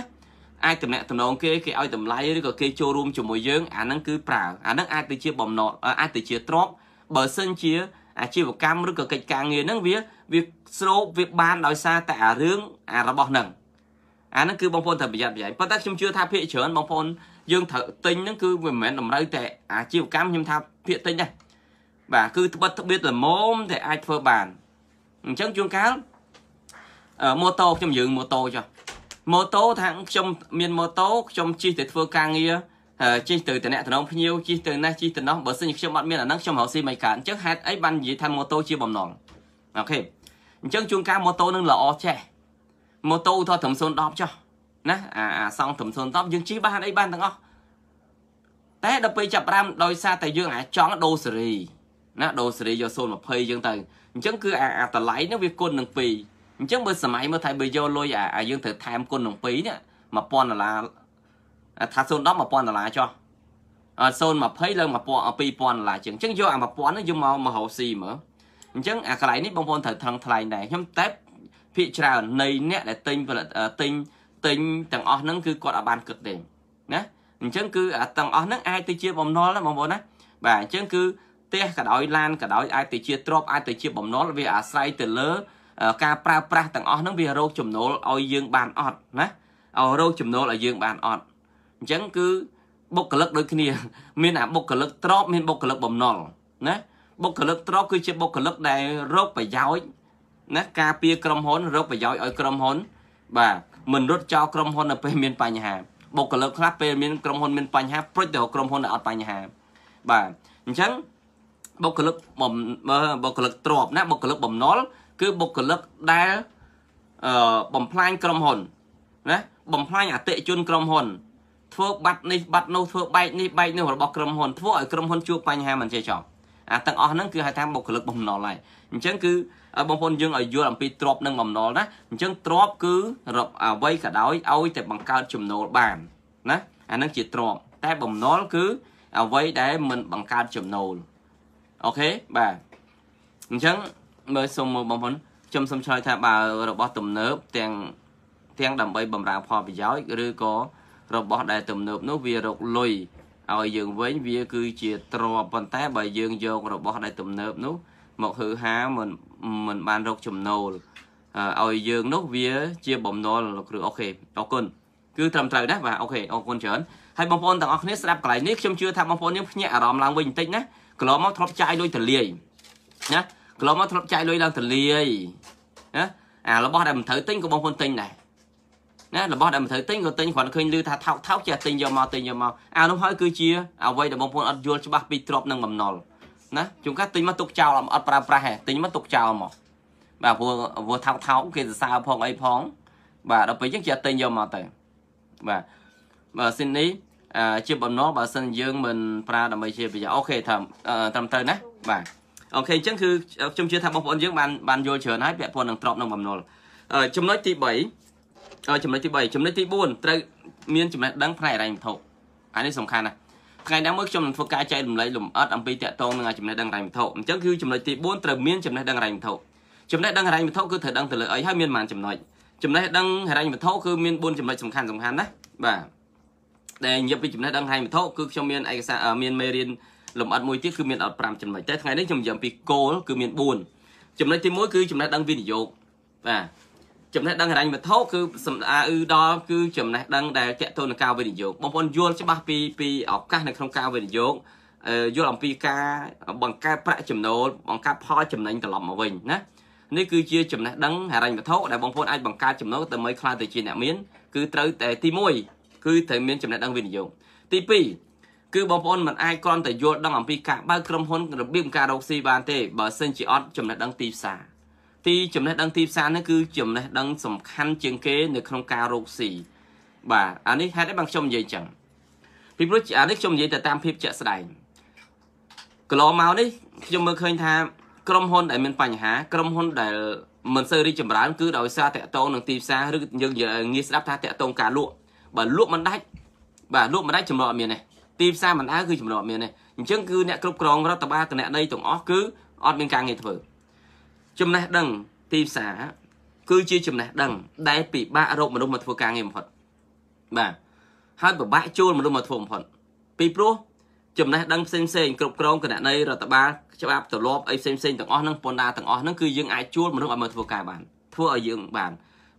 អាចតំណាក់តំណងគេគេឲ្យតម្លៃឬក៏គេចូលរួមជាមួយយើងអាហ្នឹងគឺប្រើអាហ្នឹងអាចទៅជាបំណត់អាចទៅជាទ្រពបើសិនជា អាជីវកម្មឬក៏កិច្ចការងារហ្នឹងវាវាស្រូបវាបានដោយសារតែអារឿងអារបស់ហ្នឹងអាហ្នឹងគឺបងប្អូនត្រូវប្រយ័ត្នប្រយែងប៉ុន្តែខ្ញុំជឿថាភាគច្រើនបងប្អូនយើងត្រូវទិញហ្នឹងគឺវាមិនមែនតម្រូវតែអាជីវកម្មខ្ញុំថាភាគទិញដែរបាទគឺត្បិតត្បៀតល្មមតែអាចធ្វើបានអញ្ចឹងជួនកាលម៉ូតូខ្ញុំយើងម៉ូតូចុះម៉ូតូថាខ្ញុំមានម៉ូតូខ្ញុំជិះទៅធ្វើការងារជិះទៅតំណតំណងភ្ញៀវជិះទៅណាស់ជិះទៅណោះបើសិនខ្ញុំអត់មានអាហ្នឹងខ្ញុំរកស៊ីមិនកើតអញ្ចឹងហេតុអីបាននិយាយថាម៉ូតូជាបំណងអូខេអញ្ចឹងជួនកាលម៉ូតូនឹងល្អចេះម៉ូតូថតត្រឹម010ចុះណាអាអាសងត្រឹម010យើងជិះបានអីបានទាំងអស់តែដល់ពេលចាប់ប្រាំដោយសារតែយើងអាចចង់ដូរសេរីណាដូរសេរីយក020ចឹងទៅអញ្ចឹងគឺអាអាតម្លៃហ្នឹងវាគុណនឹង2អញ្ចឹងបើសម័យមើលថាបើយកលុយអាយើងត្រូវថែមគុណនឹង2នេះ1000ដុល្លារថា010 1000ដុល្លារចុះអត់020ឡើង1000 2000ដុល្លារចឹងអញ្ចឹងយកអា1000ហ្នឹងយកមកមករកស៊ីមើលអញ្ចឹងអាកន្លែងនេះបងប្អូនត្រូវថឹងថ្លែងដែរខ្ញុំតែភាកច្រើននៃអ្នកដែលទិញផលិតទិញទិញទាំងអស់ហ្នឹងគឺគាត់អាចបានគិតទេណាអញ្ចឹងគឺទាំងអស់ហ្នឹងអាចទៅជាបំណុលណាបងប្អូនណាបាទអញ្ចឹងគឺផ្ទះក៏ដោយឡានក៏ដោយអាចទៅជាទ្រពអាចទៅជាបំណុលវាអាស្រ័យទៅលើការប្រើប្រាស់ទាំងអស់ហ្នឹងវារោគចំណូលឲ្យយើងបានអត់ណាឲ្យរោគចំណូលឲ្យយើងបានអត់អញ្ចឹងគឺបុគ្គលិកដូចគ្នា មានអាបុគ្គលិកទ្របមានបុគ្គលិកបំណុលណាបុគ្គលិកទ្របគឺជាបុគ្គលិកដែលរោគប្រយោជន៍ណាការពារក្រុមហ៊ុនរោគប្រយោជន៍ឲ្យក្រុមហ៊ុនបាទមិនរត់ចោលក្រុមហ៊ុននៅពេលមាន បញ្ហាបុគ្គលិកខ្លះពេលមានក្រុមហ៊ុនមានបញ្ហាព្រុចទៅក្រុមហ៊ុនដែលអត់បញ្ហាបាទអញ្ចឹងបុគ្គលិកបំបុគ្គលិកទ្របណាបុគ្គលិកបំណុលគឺបុគ្គលិកដែលអឺបំផ្លាញក្រុមហ៊ុនណាបំផ្លាញអតិជន ក្រុមហ៊ុន ធ្វើបាត់នេះបាត់នោះធ្វើបែកនេះបែកនោះរបស់ក្រុមហ៊ុនធ្វើឲ្យក្រុមហ៊ុនជួបបញ្ហាមិនចេះចប់អាទាំងអស់ហ្នឹងគឺហៅថាបុគ្គលិកបំណុលហើយអញ្ចឹងគឺបងប្អូនយើងឲ្យយល់អំពីទ្របនិងបំណុលណាអញ្ចឹងទ្រប គឺរកអ្វីក៏ដោយឲ្យតែបង្កើតចំណូលបានណាអានឹងជាទ្របតែបំណុលគឺអ្វីដែលមិន បង្កើតចំណូលអូខេបាទអញ្ចឹងមើលសូមមើលបងប្អូនខ្ញុំសូមឆ្លើយថាបើរបស់ទំនើបទាំងទាំងដើម្បីបំរើផលប្រយោជន៍ឬក៏របស់ដែលទំនើបនោះវារកលុយឲ្យយើងវិញវាគឺជាទ្រពប៉ុន្តែបើយើងយករបស់ដែលទំនើបនោះមកហឺហាមិនមិនបានរកចំណូលឲ្យយើងនោះវាជាបំណុលលោកគ្រូអូខេអរគុណគឺត្រឹមត្រូវណាបាទអូខេអរគុណច្រើនហើយបងប្អូនទាំងអស់គ្នាស្ដាប់កន្លែងនេះខ្ញុំជឿថាបងប្អូនយើងភ្ញាក់អារម្មណ៍ឡើងវិញបន្តិចណាកន្លងមកធ្លាប់ចាយលុយទលាយណាកន្លងមកធ្លាប់ចាយលុយឡើងទលាយណាអារបស់ដែលមិនត្រូវទិញក៏បងប្អូនទិញដែរណារបស់ដែលមិនត្រូវទិញក៏ទិញគ្រាន់ឃើញឮថាថោកថោកចេះទិញយកមកទិញយកមកអានោះហើយគឺជាអ្វីដែលបងប្អូនអត់យល់ច្បាស់ពីទ្របនិងបំណុលណាជួនកាលទិញមកទុកចោលអត់ប្រើប្រាស់ហេទិញមកទុកចោលមកបាទព្រោះព្រោះថោកថោកគេសរសើរផងអីផង បាទដល់ពេលយើងចេះទិញយកមកទៅបាទបើសិននេះជាបំណុលបើសិនយើងមិនប្រើដើម្បីជាប្រយោជន៍អូខេត្រឹមត្រឹមត្រូវណាបាទអូខេអញ្ចឹងគឺខ្ញុំជឿថាបងប្អូនយើងបានបានយល់ច្រើនហើយពាក់ព័ន្ធនឹងទ្របនឹងបំណុលចំណុចទី3ចំណុចទី3ចំណុចទី4ត្រូវមានចំណេះដឹងផ្នែករ៉ៃវត្ថុអានេះសំខាន់ណាស់ថ្ងៃណាមួយខ្ញុំនឹងធ្វើការចែករំលែកលម្អិតអំពីតកតងនឹងចំណេះដឹងរ៉ៃវត្ថុអញ្ចឹងគឺចំណុចទី4ត្រូវមានចំណេះដឹងរ៉ៃវត្ថុចំណេះដឹងរ៉ៃវត្ថុគឺត្រូវដឹងទៅលើអីហើយមានប៉ុន្មានចំណុចចំណេះដឹងរ៉ៃវត្ថុគឺមាន4ចំណុចសំខាន់សំខាន់ណាបាទដែលញាប់ពីចំណេះដឹងហែងវត្ថុគឺខ្ញុំមានឯកសារមានមេរៀនលំអិតមួយទៀតគឺមានអត់5ចំណុចតែថ្ងៃនេះខ្ញុំនិយាយអំពីគោលគឺមាន4ចំណុចទី1គឺចំណេះដឹងវិនិយោគបាទចំណេះដឹងហិរញ្ញវត្ថុគឺសំដៅដល់គឺចំណេះដឹងដែលតកតូននឹងការវិនិយោគបងប្អូនយល់ច្បាស់ពីពីឱកាសនៅក្នុងការវិនិយោគយល់អំពីការបង្កើតប្រាក់ចំណូលបង្កើតផលចំណេញត្រឡប់មកវិញណានេះគឺជាចំណេះដឹងហិរញ្ញវត្ថុដែលបងប្អូនអាចបង្កើតចំណូលដើម្បីខ្លាចទៅជាអ្នកមានគឺត្រូវតែទី1គឺត្រូវមានចំណេះដឹងវិនិយោគទី2គឺបងប្អូនមិនអាចគ្រាន់តែយល់ដឹងអំពីការបើកក្រុមហ៊ុនរបៀបការរកស៊ីបានទេបើសិនជាអត់ចំណេះដឹងទីផ្សារទីចំណេះដឹងទីផ្សារនេះគឺចំណេះដឹងសំខាន់ជាងគេ នៅក្នុងការរកស៊ីបាទអានេះហេតុអីបានខ្ញុំនិយាយចឹងពីព្រោះអានេះខ្ញុំនិយាយតែតាមភាពជាក់ស្ដែងកន្លងមកនេះខ្ញុំមើលឃើញថា ក្រុមហ៊ុនដែលមានបញ្ហា ក្រុមហ៊ុន ដែលមិនសូវរីកចម្រើនគឺដោយសារតកតងនឹងទីផ្សារឬយើងងាយស្ដាប់ថាតកតងការលក់បើលក់មិនដាច់បាទលក់មិនដាច់ចម្រុះអត់មានទេទីផ្សារមិនដើរគឺចម្រុះអត់មានទេអញ្ចឹងគឺអ្នកគ្រប់គ្រងរដ្ឋបាលគណនេយ្យទាំងអស់គឺអត់មានការងារធ្វើចំណេះដឹងទីផ្សារគឺជា ចំណេះដឹង ដែលពិបាករកមនុស្សមកធ្វើការងារបំផុត បាទហើយពិបាកជួលមនុស្សមកធ្វើបំផុត ពីព្រោះចំណេះដឹងផ្សេងផ្សេងគ្រប់គ្រងគណនេយ្យរដ្ឋបាលច្បាប់ទម្លាប់អីផ្សេងផ្សេងទាំងអស់ហ្នឹងពន្ធដារទាំងអស់ហ្នឹងគឺយើងអាចជួលមនុស្សឲ្យមកធ្វើការបានធ្វើឲ្យយើងបាន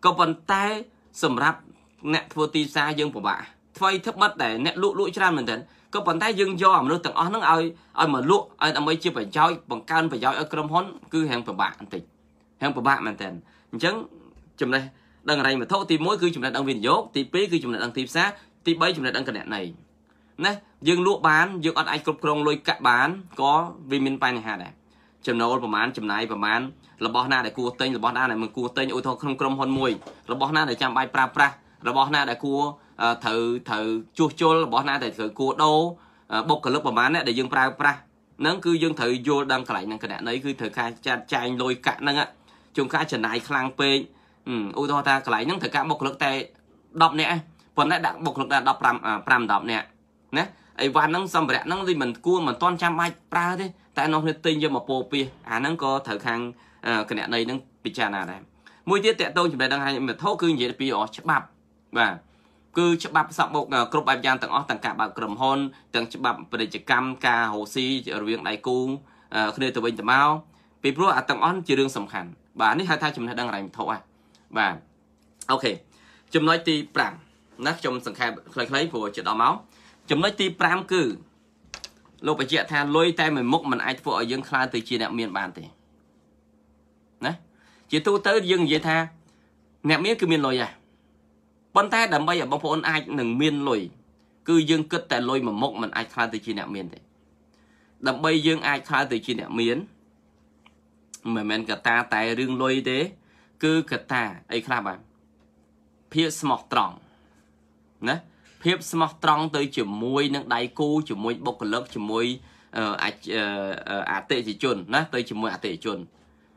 ក៏ប៉ុន្តែសម្រាប់អ្នកធ្វើទីផ្សារយើងពិបាកអ្វីធ្វើបិទតែអ្នកលក់លក់ច្រើនមែនទែនក៏ប៉ុន្តែយើងយកមនុស្សទាំងអស់ហ្នឹងឲ្យឲ្យមកលក់ឲ្យដើម្បីជាប្រយោជន៍បង្កើនប្រយោជន៍ឲ្យក្រុមហ៊ុនគឺហាងពិបាកបន្តិចហាងពិបាកមែនទែនអញ្ចឹងចំណេះដឹងរ៉ៃវត្ថុទី1គឺចំណេះដឹងវិនិយោគទី2គឺចំណេះដឹងទីផ្សារទី3ចំណេះដឹងកណន័យណាយើងលក់បានយើងអត់អាចគ្រប់គ្រងលុយកាក់បានក៏វាមានបញ្ហា ដែរចំណូលប្រមាណចំណាយប្រមាណរបស់ណាដែលគួរទិញរបស់ណាដែលមិនគួរទិញឧទាហរណ៍ក្នុងក្រុមហ៊ុនមួយរបស់ណាដែលចាំបាច់ប្រើប្រាស់របស់ណាដែលគួរត្រូវត្រូវជួសជុលរបស់ណាដែលត្រូវគួរដូរបុគ្គលិកប្រមាណអ្នកដែលយើងប្រើប្រាស់ហ្នឹងគឺយើងត្រូវយល់ដឹងកន្លែងហ្នឹងគណនីគឺត្រូវការចាត់ចែងលុយកាក់ហ្នឹងជួនកាលចំណាយខ្លាំងពេកឧទាហរណ៍ថាកន្លែងហ្នឹងត្រូវការបុគ្គលិកតែ10នាក់ប៉ុន្តែដាក់បុគ្គលិកតែ15 5 10នាក់ណាអីវ៉ាន់ហ្នឹងសម្ភារៈហ្នឹងវាមិនគួរមិនទាន់ចាំបាច់ប្រើទេតែនរគ្នាទិញយកមកពោពាសអាហ្នឹងក៏ត្រូវខាងគណនីហ្នឹងពិចារណាដែរមួយទៀតតកតងចំណេះដឹងហិរញ្ញវត្ថុគឺនិយាយពីច្បាប់បាទគឺច្បាប់សពមកគ្រប់បែបយ៉ាងទាំងអស់ទាំងការបើកក្រុមហ៊ុនទាំងច្បាប់ពាណិជ្ជកម្មការរស់ស៊ីរវាងដៃគូគ្នាទៅវិញទៅមកពីព្រោះអាទាំងអស់ជារឿងសំខាន់បាទនេះហៅថាចំណេះដឹងរ៉ៃវត្ថុហ่ะបាទអូខេចំណុចទី5ណាខ្ញុំសង្ខេបខ្លីៗព្រោះជិតដល់មកចំណុចទី5គឺលោកបញ្ជាក់ថាលុយតែមួយមុខมันអាចធ្វើឲ្យយើងខ្លាចទៅជាអ្នកមានបានទេណាជាទូទៅយើងនិយាយថាអ្នកមានគឺមានលុយហ่ะប៉ុន្តែដើម្បីឲ្យបងប្អូនអាចនឹងមានលុយគឺយើងគិតតែលុយមួយមុខมันអាចខ្លាយទៅជាអ្នកមានទេដើម្បីយើងអាចខ្លាយទៅជាអ្នកមានមិនមែនកតាតែរឿងលុយទេគឺកតាអីខ្លះបាទភាពស្មោះត្រង់ណាភាពស្មោះត្រង់ទៅជាមួយ នឹងដៃគូជាមួយបុគ្គលិកជាមួយអតិថិជនណាទៅជាមួយអតិថិជន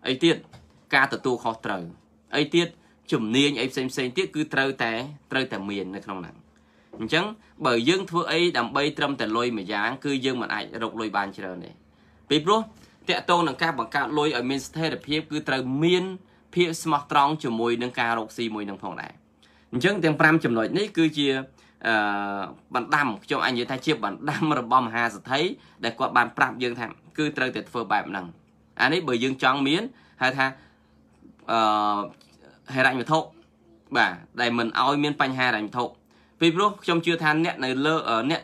អីទៀតការទទួលខុសត្រូវអីទៀតជំនាញអីផ្សេងផ្សេងទៀតគឺត្រូវតែត្រូវតែមាននៅក្នុងហ្នឹងអញ្ចឹងបើយើងធ្វើអីដើម្បីត្រឹមតែលុយមួយយ៉ាងគឺយើងមិនអាច រកលុយបានច្រើនទេពីព្រោះតកតងនឹងការបង្កើតលុយឲ្យមានស្ថិរភាព គឺត្រូវមានភាពស្មោះត្រង់ជាមួយនឹងការរកស៊ីមួយនឹងផងដែរអញ្ចឹងទាំង5ចំណុចនេះគឺជាអឺបណ្ដាំខ្ញុំអាចនិយាយថាជាបណ្ដាំរបស់មហាសទ្ធិដែលគាត់បានប្រាប់យើងថាគឺត្រូវតែធ្វើបែបហ្នឹងអានេះបើយើងចង់មានហៅថាអឺហិរញ្ញវត្ថុបាទដែលមិនឲ្យមានបញ្ហាហិរញ្ញវត្ថុពីព្រោះខ្ញុំជឿថាអ្នកនៅលើអ្នក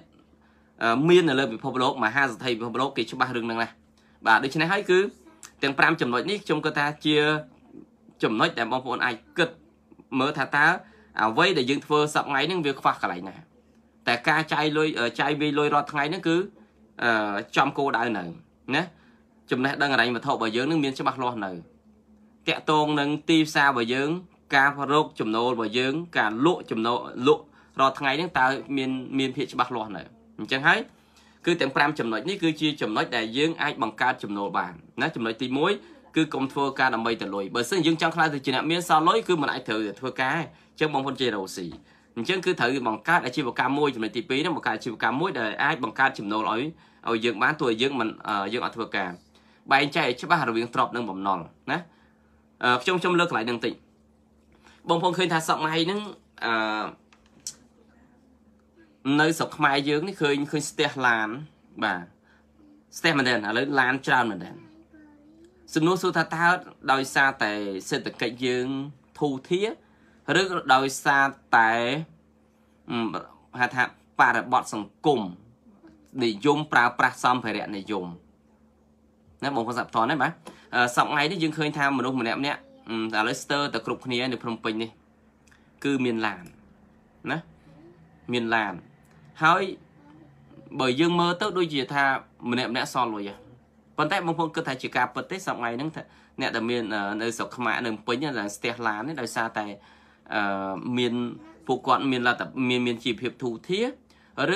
មាននៅលើពិភពលោកមហាសទ្ធិពិភពលោកគេច្បាស់រឿងហ្នឹងណាបាទដូច្នេះហើយគឺទាំង5ចំណុចនេះខ្ញុំគិតថាជាចំណុចដែលបងប្អូនអាចគិតមើលថាតើអ្វីដែលយើងធ្វើសប្ងៃហ្នឹងវាខ្វះកន្លែងណាតែការចាយលុយចាយវាយលុយរាល់ថ្ងៃហ្នឹងគឺចំគោដៅនៅណាចំណេះដឹងរ៉ាញ់វត្ថុរបស់យើងនឹងមានច្បាស់លាស់នៅតកតងនឹងទីផ្សាររបស់យើង ការរកចំណូលរបស់យើង ការលក់ចំណូលលក់រាល់ថ្ងៃហ្នឹងតើមានមានភាពច្បាស់លាស់នៅអញ្ចឹងហើយ គឺទាំង5ចំណុចនេះគឺជាចំណុចដែលយើងអាចបង្កើតចំណូលបានណាចំណុចទី1គឺកុំធ្វើការដើម្បីទៅលុយបើមិនយើងចង់ខ្លាចទៅជាអ្នកមានសល់លុយគឺមិនអាចត្រូវទៅធ្វើការទេអញ្ចឹងបងប្អូនជារ៉ូស៊ីអញ្ចឹងគឺត្រូវបង្កើតអាជីវកម្មមួយចំណុចទី2ហ្នឹងបង្កើតអាជីវកម្មមួយដែលអាចបង្កើតចំណូលឲ្យឲ្យយើងបានទោះយើងមិនយើងអត់ធ្វើការបែងចែកឲ្យច្បាស់រវាងទ្រព្យនិងបំណុលណាខ្ញុំខ្ញុំលើកកន្លែងហ្នឹងតិចបងប្អូនឃើញថាសក់ម៉ៃហ្នឹងអឺនៅស្រុកខ្មែរយើង នេះឃើញឃើញស្ទះឡានបាទស្ទះមែនទេឥឡូវឡានច្រើនមែនទេសំណួរសួរថាតើដោយសារតែសេដ្ឋកិច្ចយើងធូរធារឬដោយសារតែហៅថាបរិបត្តិសង្គមនិយមប្រើប្រាស់សម្ភារៈនិយមណាបងប្អូនសាប់តនហ្នឹងបាទសប្ងៃនេះយើងឃើញ ថាមនុស្សម្នាក់ម្នាក់ឥឡូវស្ទើរតែគ្រប់គ្នានៅភ្នំពេញនេះគឺមានឡានណាមានឡានហើយបើយើងមើលទៅដូចជាថាម្នាក់ម្នាក់សល់លុយប៉ុន្តែបងប្អូនគិតថាជាការពិតទេសប្ងៃហ្នឹងអ្នកដែលមាន នៅស្រុកខ្មែរនៅភ្នំពេញដែលស្ទះឡាននេះដោយសារតែអឺមានពួកគាត់ មានលទ្ធមានមានជីវភាពធូរធារ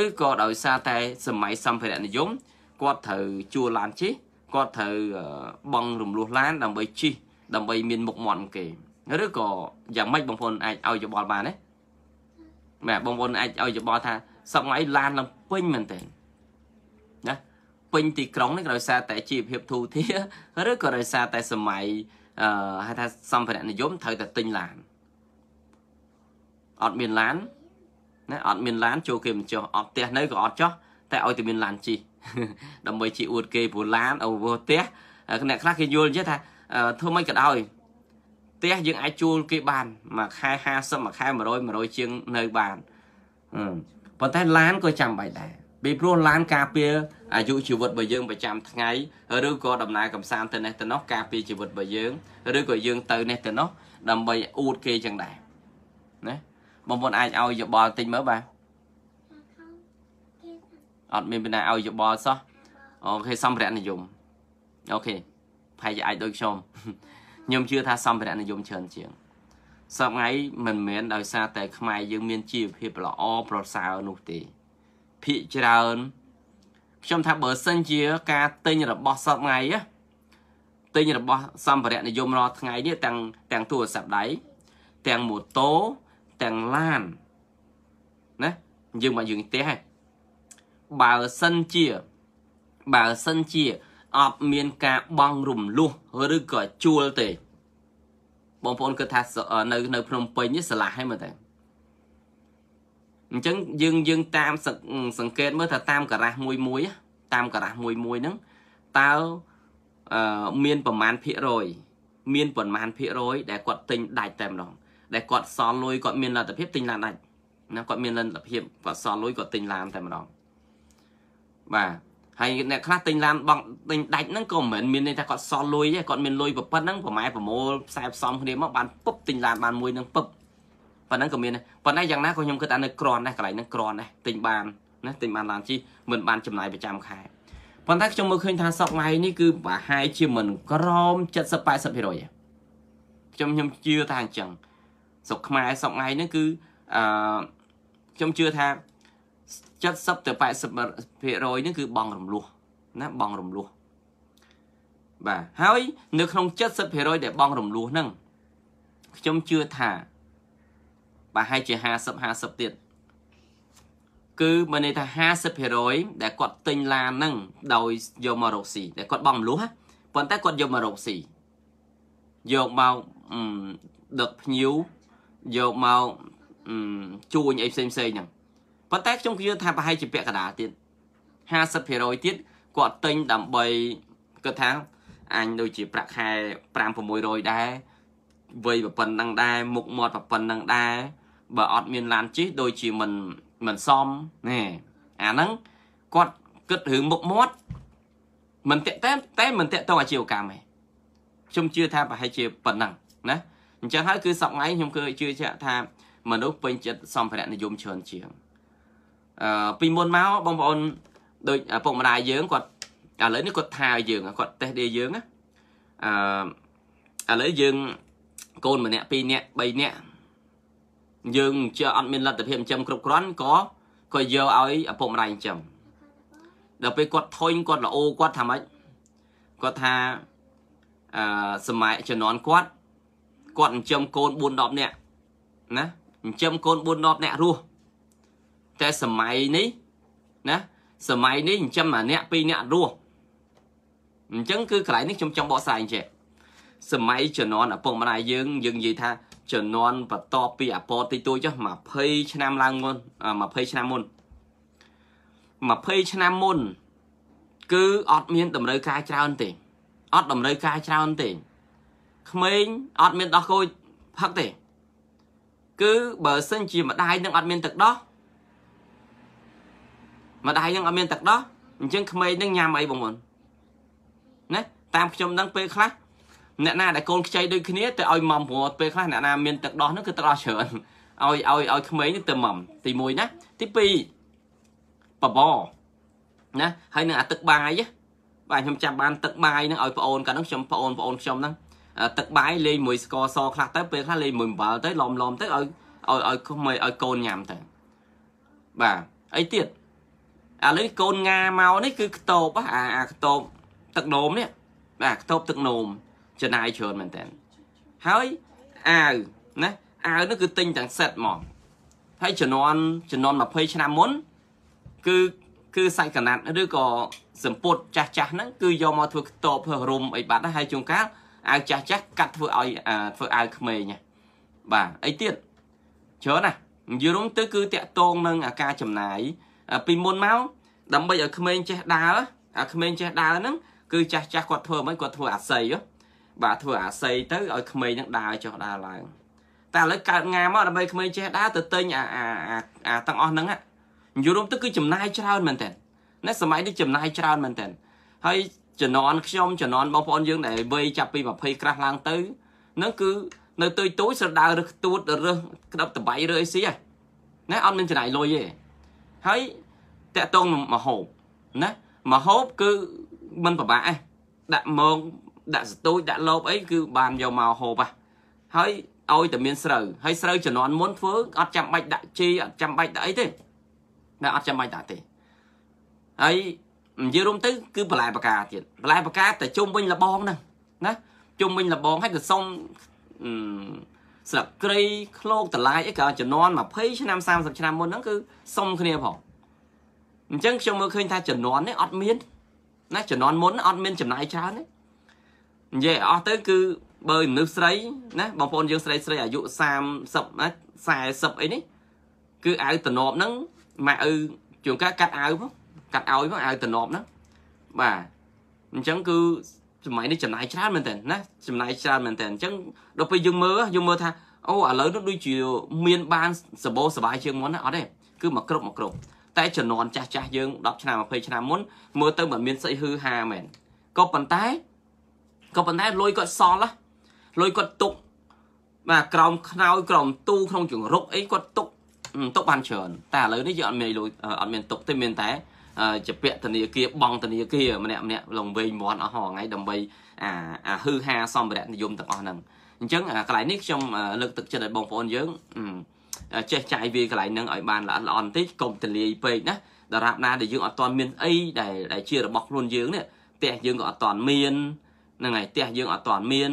ឬក៏ដោយសារតែ សម័យសម្ភារៈនិយមគាត់ត្រូវជួលឡានជិះគាត់ត្រូវបង់រំលោះឡាន ដើម្បីជិះដើម្បីមានមុខមាត់គេឬក៏យ៉ាងម៉េចបងប្អូនអាចឲ្យយោបល់បានទេបាទបងប្អូនអាចឲ្យយោបល់ថាសប្ងៃឡានឡើងពេញមែនតើណាពេញទីក្រុងនេះដោយសារតែជីវភាពធូរធារឬក៏ដោយសារតែសម័យអឺហៅថាសម្ភារៈនិយមត្រូវតែទិញឡានអត់មានឡានណាអត់មានឡានចូលគេមិនចុះអត់ផ្ទះនៅក៏អត់ចុះតែឲ្យតែមានឡានជិះដើម្បីជាអួតគេព្រោះឡានអូវផ្ទះអ្នកខ្លះគេយល់ចេះថាធ្វើមិនក៏ដោយផ្ទះយើងអាចជួលគេបានមួយខែ50មួយខែ100 100ជាងនៅបានប៉ុន្តែឡានក៏ចាំបាច់ដែរពីព្រោះឡាន ការពារអាយុជីវិតរបស់យើងប្រចាំថ្ងៃឬក៏ដំណើរកំសាន្តទៅនេះទៅនោះការពារជីវិតរបស់យើងឬក៏យើងទៅនេះទៅនោះដើម្បីអួតគេចឹងដែរណាបងប្អូនអាចឲ្យយោបល់តិចមើលបាទអត់មានពីណាឲ្យយោបល់សោះអូខេសំភារៈនិយមអូខេប្រហែលជាអាចដូចខ្ញុំខ្ញុំជឿថាសំភារៈនិយមច្រើនជាងសប្ងៃមិនមែនដោយសារតែខ្មែរយើងមានជីវភាពល្អប្រសើរនោះទេភាកច្រើន ខ្ញុំថាបើសិនជា ការទិញរបស់សប្ងៃទិញរបស់សម្ភារៈនិយមរាល់ថ្ងៃនេះទាំងទាំងទូរស័ព្ទដៃទាំងម៉ូតូទាំងឡានណាយើងមកយើងទេហ៎បើសិនជាបើសិនជាអត់មានការបងរំលោះឬក៏ជួលទេ បងប្អូនគិតថានៅនៅភ្នំពេញនេះឆ្លាស់ហើយមើលតែអញ្ចឹងយើងយើងតាមសង្កេត មើលថាតាម ការ៉ាស់មួយមួយ តាមការ៉ាស់មួយមួយហ្នឹងតើមានប្រមាណភាគរយមានប្រមាណភាគរយដែលគាត់ទិញដាច់តែម្ដងដែលគាត់សល់លុយគាត់មានលទ្ធភាពទិញឡានដាច់ណាគាត់មានលទ្ធភាពគាត់សល់លុយគាត់ទិញឡានតែម្ដងបាទហើយអ្នកខ្លះទិញឡានបងទិញដាច់ហ្នឹងក៏មិនមែនមានន័យថាគាត់សល់លុយទេគាត់មានលុយប្រប៉ុណ្ណឹងប្រម៉ែប្រមូលខ្សែផ្សំគ្នាមកបានពុបទិញឡានបានមួយនឹងពុបប៉ុណ្ណឹងក៏មានដែរប៉ុន្តែយ៉ាងណាក៏ខ្ញុំគិតថានៅក្រនដែរកន្លែងហ្នឹងក្រនដែរទិញបានណាទិញបានឡានជិះមិនបានចំណាយប្រចាំខែប៉ុន្តែខ្ញុំមើលឃើញថា សក់ថ្ងៃនេះគឺប្រហែលជាមិនក្រោម70 80%ខ្ញុំខ្ញុំជឿថាអញ្ចឹងស្រុកខ្មែរសក់ថ្ងៃនេះគឺអឺខ្ញុំជឿថា70ទៅ80%ហ្នឹងគឺបងរំលោះណាបងរំលោះបាទហើយ នៅក្នុង70%ដែលបងរំលោះហ្នឹងខ្ញុំជឿថាប្រហែលជា50 50ទៀតគឺមានន័យថា50%ដែលគាត់ ទិញឡានហ្នឹងដោយយកមករកស៊ីដែលគាត់បងរំលោះណាប៉ុន្តែគាត់យកមករកស៊ីយកមកដឹកភ្ញៀវយកមកជួញអីផ្សេងផ្សេងហ្នឹងប៉ុន្តែខ្ញុំជឿថាប្រហែលជាពាក់កណ្ដាលទៀត50%ទៀតគាត់ទិញដើម្បីគាត់ថាអញដូចជា ប្រាក់ខែ5 600ដែរវ័យប៉ុណ្ណឹងដែរមុខមាត់ប៉ុណ្ណឹងដែរបើអត់មានឡានជិះដូចជាមិនមិនសមណែអាហ្នឹងគាត់គិតរឿងមុខមាត់មិនតាក់តែតែមិនតាក់ទងអាជីវកម្មទេខ្ញុំជឿថាប្រហែលជាប៉ុណ្ណឹង ណាអញ្ចឹងហើយគឺសប្ងៃខ្ញុំគឺជឿជាក់ថាមនុស្សពេញចិត្តសម្ភារៈនិយមច្រើនជាងអឺពីមុនមកបងប្អូនដូចឪពុកម្ដាយយើងគាត់ឥឡូវនេះគាត់ថាយើងគាត់តេស្តដេយើងណាអឺឥឡូវយើងកូនម្នាក់2នាក់3នាក់យើងជាអត់មានលទ្ធភាពចិញ្ចឹមគ្រប់គ្រាន់ក៏ក៏យកឲ្យឪពុកម្ដាយចិញ្ចឹមដល់ពេលគាត់ធុញគាត់ល្អគាត់ថាម៉េចគាត់ថាអឺសម័យជំនាន់គាត់គាត់ចិញ្ចឹមកូន4 10នាក់ណាចិញ្ចឹមកូន4 10នាក់រស់តែសម័យនេះណាសម័យនេះចិញ្ចឹមអាអ្នកពីរអ្នករស់អញ្ចឹងគឺកន្លែងនេះខ្ញុំចង់បកស្រាយចេះសម័យជំនាន់ឪពុកម្ដាយយើងយើងនិយាយថាជំនាន់បន្ទាប់ពីអពតតិចតួចចុះ20ឆ្នាំឡើងមុន20ឆ្នាំមុន20ឆ្នាំមុន គឺអត់មានតម្រូវការច្រើនទេអត់តម្រូវការច្រើនទេក្មេងអត់មានដោះគោផឹកទេ គឺបើសិនជាម្ដាយនឹងអត់មានទឹកដោះម្ដាយនឹងអត់មានទឹកដោះអញ្ចឹងក្មេងនឹងញ៉ាំអីបងប្អូនណាតាមខ្ញុំនឹងពេលខ្លះអ្នកណាដែលកូនខ្ចីដូចគ្នាទៅឲ្យម៉មព្រោះពេលខ្លះអ្នកណាមានទឹកដោះនោះគឺទឹកដោះច្រើនឲ្យឲ្យឲ្យក្មេងនេះទៅម៉មទី1ណាទី2បបណាហើយនឹងអាទឹកបាយបាទខ្ញុំចាប់បានទឹកបាយនឹងឲ្យប្អូនកាលនោះខ្ញុំប្អូនប្អូនខ្ញុំហ្នឹងទឹកបាយលេងមួយស្ករសខ្លះទៅពេលខ្លះលេងមួយអំបិលទៅឡំឡំទៅឲ្យឲ្យឲ្យកូនញ៉ាំទៅបាទអីទៀតឥឡូវកូនងាមកនេះគឺខ្ទោបអាអាខ្ទោបទឹកនោមនេះបាទខ្ទោបទឹកនោមចំណាយច្រើនមែនតើហើយអាវណាអាវនោះគឺទិញទាំងសិតហ្មងហើយជំនាន់ជំនាន់20ឆ្នាំមុន គឺគឺសាច់កណាត់ឬក៏សម្ពុត ចាស់ចាស់ហ្នឹងគឺយកមកធ្វើខ្ទោបធ្វើរុំអីបាត់ហើយជួនកាលអាវចាស់ចាស់កាត់ធ្វើឲ្យធ្វើអាវក្មេងបាទអីទៀតច្រើនណាយល់រំទៅ គឺតាក់តងនឹងអាការចំណាយពីមុនមកដើម្បីឲ្យក្មេងចេះដើរអាក្មេងចេះដើរហ្នឹងគឺចាស់ចាស់គាត់ធ្វើមិនគាត់ធ្វើអាស័យបាទធ្វើអាស័យទៅឲ្យក្មេងហ្នឹងដើរចុះដើរឡើង តែឥឡូវកើតងាមកដើម្បីក្មេងចេះដើរទៅទិញអាអាអាទាំងអស់ហ្នឹងយល់រួមទៅគឺចំណាយច្រើនមែនតើណាសម័យនេះចំណាយច្រើនមែនតើហើយជំនាន់ខ្ញុំជំនាន់បងប្អូនយើងដែលវ័យចាប់ពី20ក្រាស់ឡើងទៅហ្នឹងគឺនៅទុយទុយស្រដៅរឹសទួតរឹសក្តាប់តបៃរើអីស៊ីហ្នឹងណាអត់មានចំណាយលុយទេហើយតកតងមហូបណាមហូបគឺมันពិបាកឯងដាក់មងដាក់ស្ទូចដាក់លបអីគឺបានយកមកហូបហ่ะហើយឲ្យតែមានស្រូវហើយស្រូវជំនាន់មុនធ្វើអត់ចាំបាច់ដាក់ជីអត់ចាំបាច់ដាក់អីទេណាអត់ចាំបាច់ដាក់ទេហើយនិយាយរួមទៅគឺបន្លែបកាទៀតបន្លែបកាតែជុំវិញលបងហ្នឹងណាជុំវិញលបងហើយក៏សុំស្លឹកក្រៃឃ្លោកតម្លាយអីក៏ចំនួន20ឆ្នាំ30ឆ្នាំមុនហ្នឹងគឺសុំគ្នាផងអញ្ចឹងខ្ញុំមើលឃើញថាចំនួននេះអត់មានណាចំនួនមុនអត់មានចំណាយច្រើនទេនិយាយអស់ទៅ គឺបើមនុស្សស្រីណាបងប្អូនយើងស្រីស្រីអាយុ30ណា40អីនេះ គឺអាវតំណប់ហ្នឹងម៉ែឪជួនកាលកាត់អាវផងកាត់ឲ្យផងអាវតំណប់ហ្នឹងបាទអញ្ចឹងគឺសម័យនេះចំណាយច្រើនមែនតើណាចំណាយច្រើនមែនតើអញ្ចឹងដល់ពេលយើងមើលយើងមើលថាអូឥឡូវនោះដូចជា មានបានសបោសបាយជាងមុនណាអត់ទេគឺមកគ្រប់មកគ្រប់តែជំនាន់ចាស់ចាស់យើង10ឆ្នាំ20ឆ្នាំមុន មើលទៅមិនមានស្អីហឺហាមែនក៏ប៉ុន្តែក៏ប៉ុន្តែលុយគាត់សល់លុយគាត់ទុកបាទក្រោមខ្នើយក្រោមទូក្នុងជង្រុកអីគាត់ទុកទុកបានច្រើនតែឥឡូវនេះយើងអត់មានលុយអត់មានទុកទេមានតែជាពាក់ធនាគារបង់ធនាគារម្នាក់ម្នាក់លងវែងមាន់អស់ហងៃដើម្បីអាអាហឺហាសម្ភារៈនិយមទាំងអស់ហ្នឹងអញ្ចឹងកន្លែងនេះខ្ញុំលើកទឹកចិត្តឲ្យបងប្អូនយើងចេះចាយវាកន្លែងហ្នឹងឲ្យបានល្អល្អបន្តិចកុំទលាយពេកណាដរាបណាដែលយើងអត់ទាន់មានអីដែលដែលជារបស់ខ្លួនយើងនេះផ្ទះយើងក៏អត់ទាន់មានហ្នឹងហើយផ្ទះយើងអត់ទាន់មាន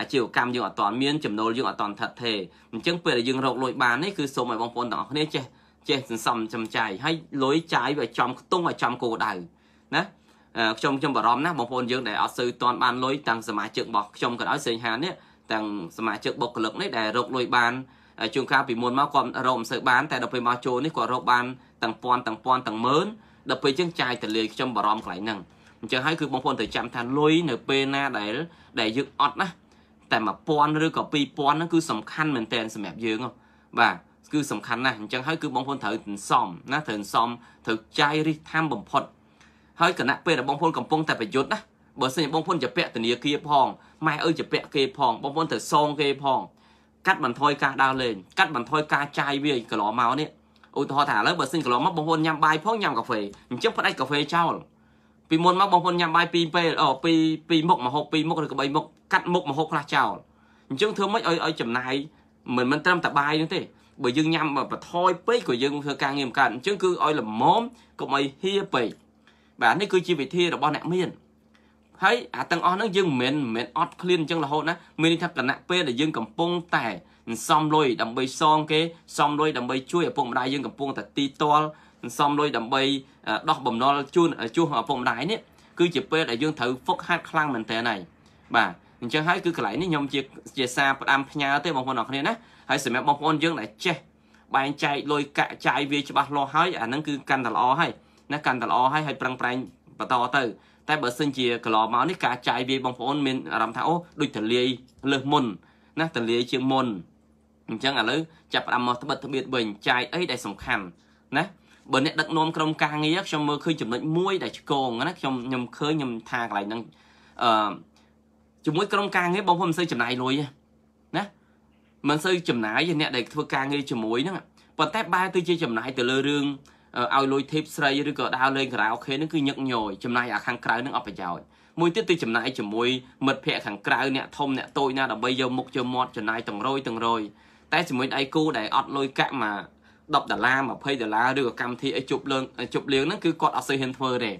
អាជីវកម្មយើងអត់ទាន់មាន ចំណូលយើងអត់ទាន់ថិតទេអញ្ចឹងពេលដែលយើងរកលុយបាននេះគឺសូមឲ្យបងប្អូនទាំងអស់គ្នាចេះចេះសន្សំចំចាយហើយលុយចាយវាចំខ្ទង់ឲ្យចំគោដៅណាខ្ញុំខ្ញុំបារម្ភណាស់បងប្អូនយើងដែលអត់សូវតាន់បានលុយទាំងសមាជិករបស់ខ្ញុំក៏ដោយសេងហាននេះទាំងសមាជិកបុគ្គលិកនេះដែលរកលុយបានជួនកាលពីមុនមកគាត់រកមិនសូវបានតែដល់ពេលមកចូលនេះគាត់រកបានទាំងពាន់ទាំងពាន់ទាំងម៉ឺនដល់ពេលយើងចាយតលាយខ្ញុំបារម្ភកន្លែងហ្នឹងអញ្ចឹងហើយគឺបងប្អូនត្រូវចាំថាលុយនៅពេលណាដែលដែលយើងអត់ណាតែ1000ឬក៏2000ហ្នឹងគឺសំខាន់មែនតើសម្រាប់យើងបាទគឺសំខាន់ណាស់អញ្ចឹងហើយគឺបងប្អូនត្រូវសន្សំណាត្រូវសន្សំត្រូវចាយរិះតាមបំផុតហើយគណៈពេលដែលបងប្អូនកំពុងតែប្រយុទ្ធណាបើសិនជាបងប្អូនជាពាក់ធនាគារផងម៉ែអើយជាពាក់គេផងបងប្អូនត្រូវសងគេផងកាត់បន្ថយការដើរលេងកាត់បន្ថយការចាយវាកន្លងមកនេះឧទាហរណ៍ថាឥឡូវបើសិនកន្លងមកបងប្អូនញ៉ាំបាយផងញ៉ាំកាហ្វេអញ្ចឹងផ្ដាច់កាហ្វេចោលពីមុនមកបងប្អូនញ៉ាំបាយពីរពេលអូពីពីមុខមហូបពីរមុខឬក៏បីមុខកាត់មុខមហូបខ្លះចោលអញ្ចឹងធ្វើម៉េចឲ្យឲ្យចំណាយមិនមិនត្រឹមតែបាយនោះទេបើយើងញ៉ាំបន្ថយពេកក៏យើងធ្វើការងារមិនកើតអញ្ចឹងគឺឲ្យល្មមកុំឲ្យហៀពេកបាទនេះគឺជាវិធីរបស់អ្នកមានហើយអាទាំងអស់ហ្នឹងយើងមិនមែនមិនអត់ឃ្លានអញ្ចឹងរហូតណាមានន័យថាគណៈពេលដែលយើងកំពុងតែសន្សំលុយដើម្បីសង គេសំលុយដើម្បីជួយឪពុកម្ដាយយើងកំពុងតែទីតល់សន្សំលុយដើម្បីដោះបំណុលជូនជួសឪពុកម្ដាយនេះគឺជាពេលដែលយើងត្រូវហ្វឹកហាត់ខ្លាំងមែនតើហើយបាទអញ្ចឹងហើយគឺកន្លែងនេះខ្ញុំជាជាសារផ្ដាំផ្ញើទេបងប្អូនអរគ្នាណាហើយសម្រាប់បងប្អូនយើងដែលចេះបែងចែកលុយកាក់ចាយវាច្បាស់លាស់ហើយអាហ្នឹងគឺកាន់តែល្អហើយណាកាន់តែល្អហើយហើយប្រឹងប្រែងបន្តទៅ តែបើសិនជាកន្លងមកនេះការចាយវាបងប្អូន មានអារម្មណ៍ថាអូដូចតលាយលើសមុនណាតលាយជាងមុនអញ្ចឹងឥឡូវចាប់ផ្ដើមមកត្បិតត្បៀតវិញចាយអីដែលសំខាន់ណាបើអ្នកដឹកនាំក្រុមការងារខ្ញុំមើលឃើញចំណុចមួយដែលឆ្កងណាខ្ញុំខ្ញុំឃើញខ្ញុំថាកន្លែងហ្នឹងអឺជាមួយក្រុមការងារបងប្អូនមិនសូវចំណាយលុយទេមិនសូវចំណាយ អ្នកដែលធ្វើការងារជាមួយហ្នឹងប៉ុន្តែបែរទៅជាចំណាយទៅលើរឿងឲ្យលុយធីបស្រីឬក៏ដើរលេងការ៉ាអូខេហ្នឹងគឺញឹកញយចំណាយអាខាងក្រៅហ្នឹងអត់ប្រយោជន៍មួយទៀតទៅចំណាយជាមួយមិត្តភ័ក្តិខាងក្រៅអ្នកធំអ្នកតូចណាដើម្បីយកមុខយកមាត់ចំណាយទាំងរយទាំងរយតែជាមួយដៃគូដែលអត់លុយកាក់មក10ដុល្លារ20ដុល្លារឬក៏កម្មវិធីអីជប់លឿនជប់លៀងហ្នឹងគឺគាត់អត់សូវហ៊ានធ្វើទេ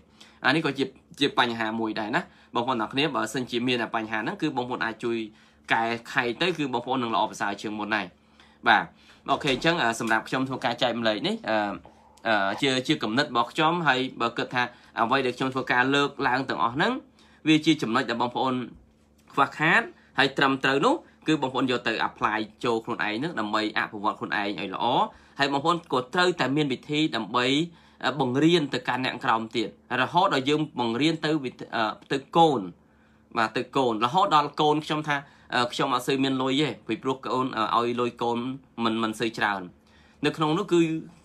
អានេះក៏ជាជាបញ្ហាមួយដែរណាបងប្អូនទាំងគ្នាបើសិនជាមានបញ្ហាហ្នឹងគឺបងប្អូនអាចជួយកែខៃទៅគឺបងប្អូននឹងល្អប្រសើរជាងមុនហើយបាទអូខេអញ្ចឹងសម្រាប់ខ្ញុំធ្វើការចែកម្លេចនេះអឺជាជាគំនិតរបស់ខ្ញុំហើយបើគិតថា អ្វីដែលខ្ញុំធ្វើការលើកឡើងទាំងអស់ហ្នឹងវាជាចំណុចដែលបងប្អូនខ្វះខាតហើយត្រឹមត្រូវនោះគឺបងប្អូនយកទៅ apply ចូលខ្លួនឯងនឹងដើម្បីអភិវឌ្ឍខ្លួនឯងឲ្យល្អហើយបងប្អូនក៏ត្រូវតែមានវិធីដើម្បីបង្រៀនទៅកាន់អ្នកក្រោមទៀតរហូតដល់យើងបង្រៀនទៅទៅកូនបាទទៅកូនរហូតដល់កូនខ្ញុំថាខ្ញុំអត់សូវមានលុយទេពីព្រោះកូនឲ្យលុយកូនមិនមិនសូវច្រើន នៅក្នុងនោះគឺ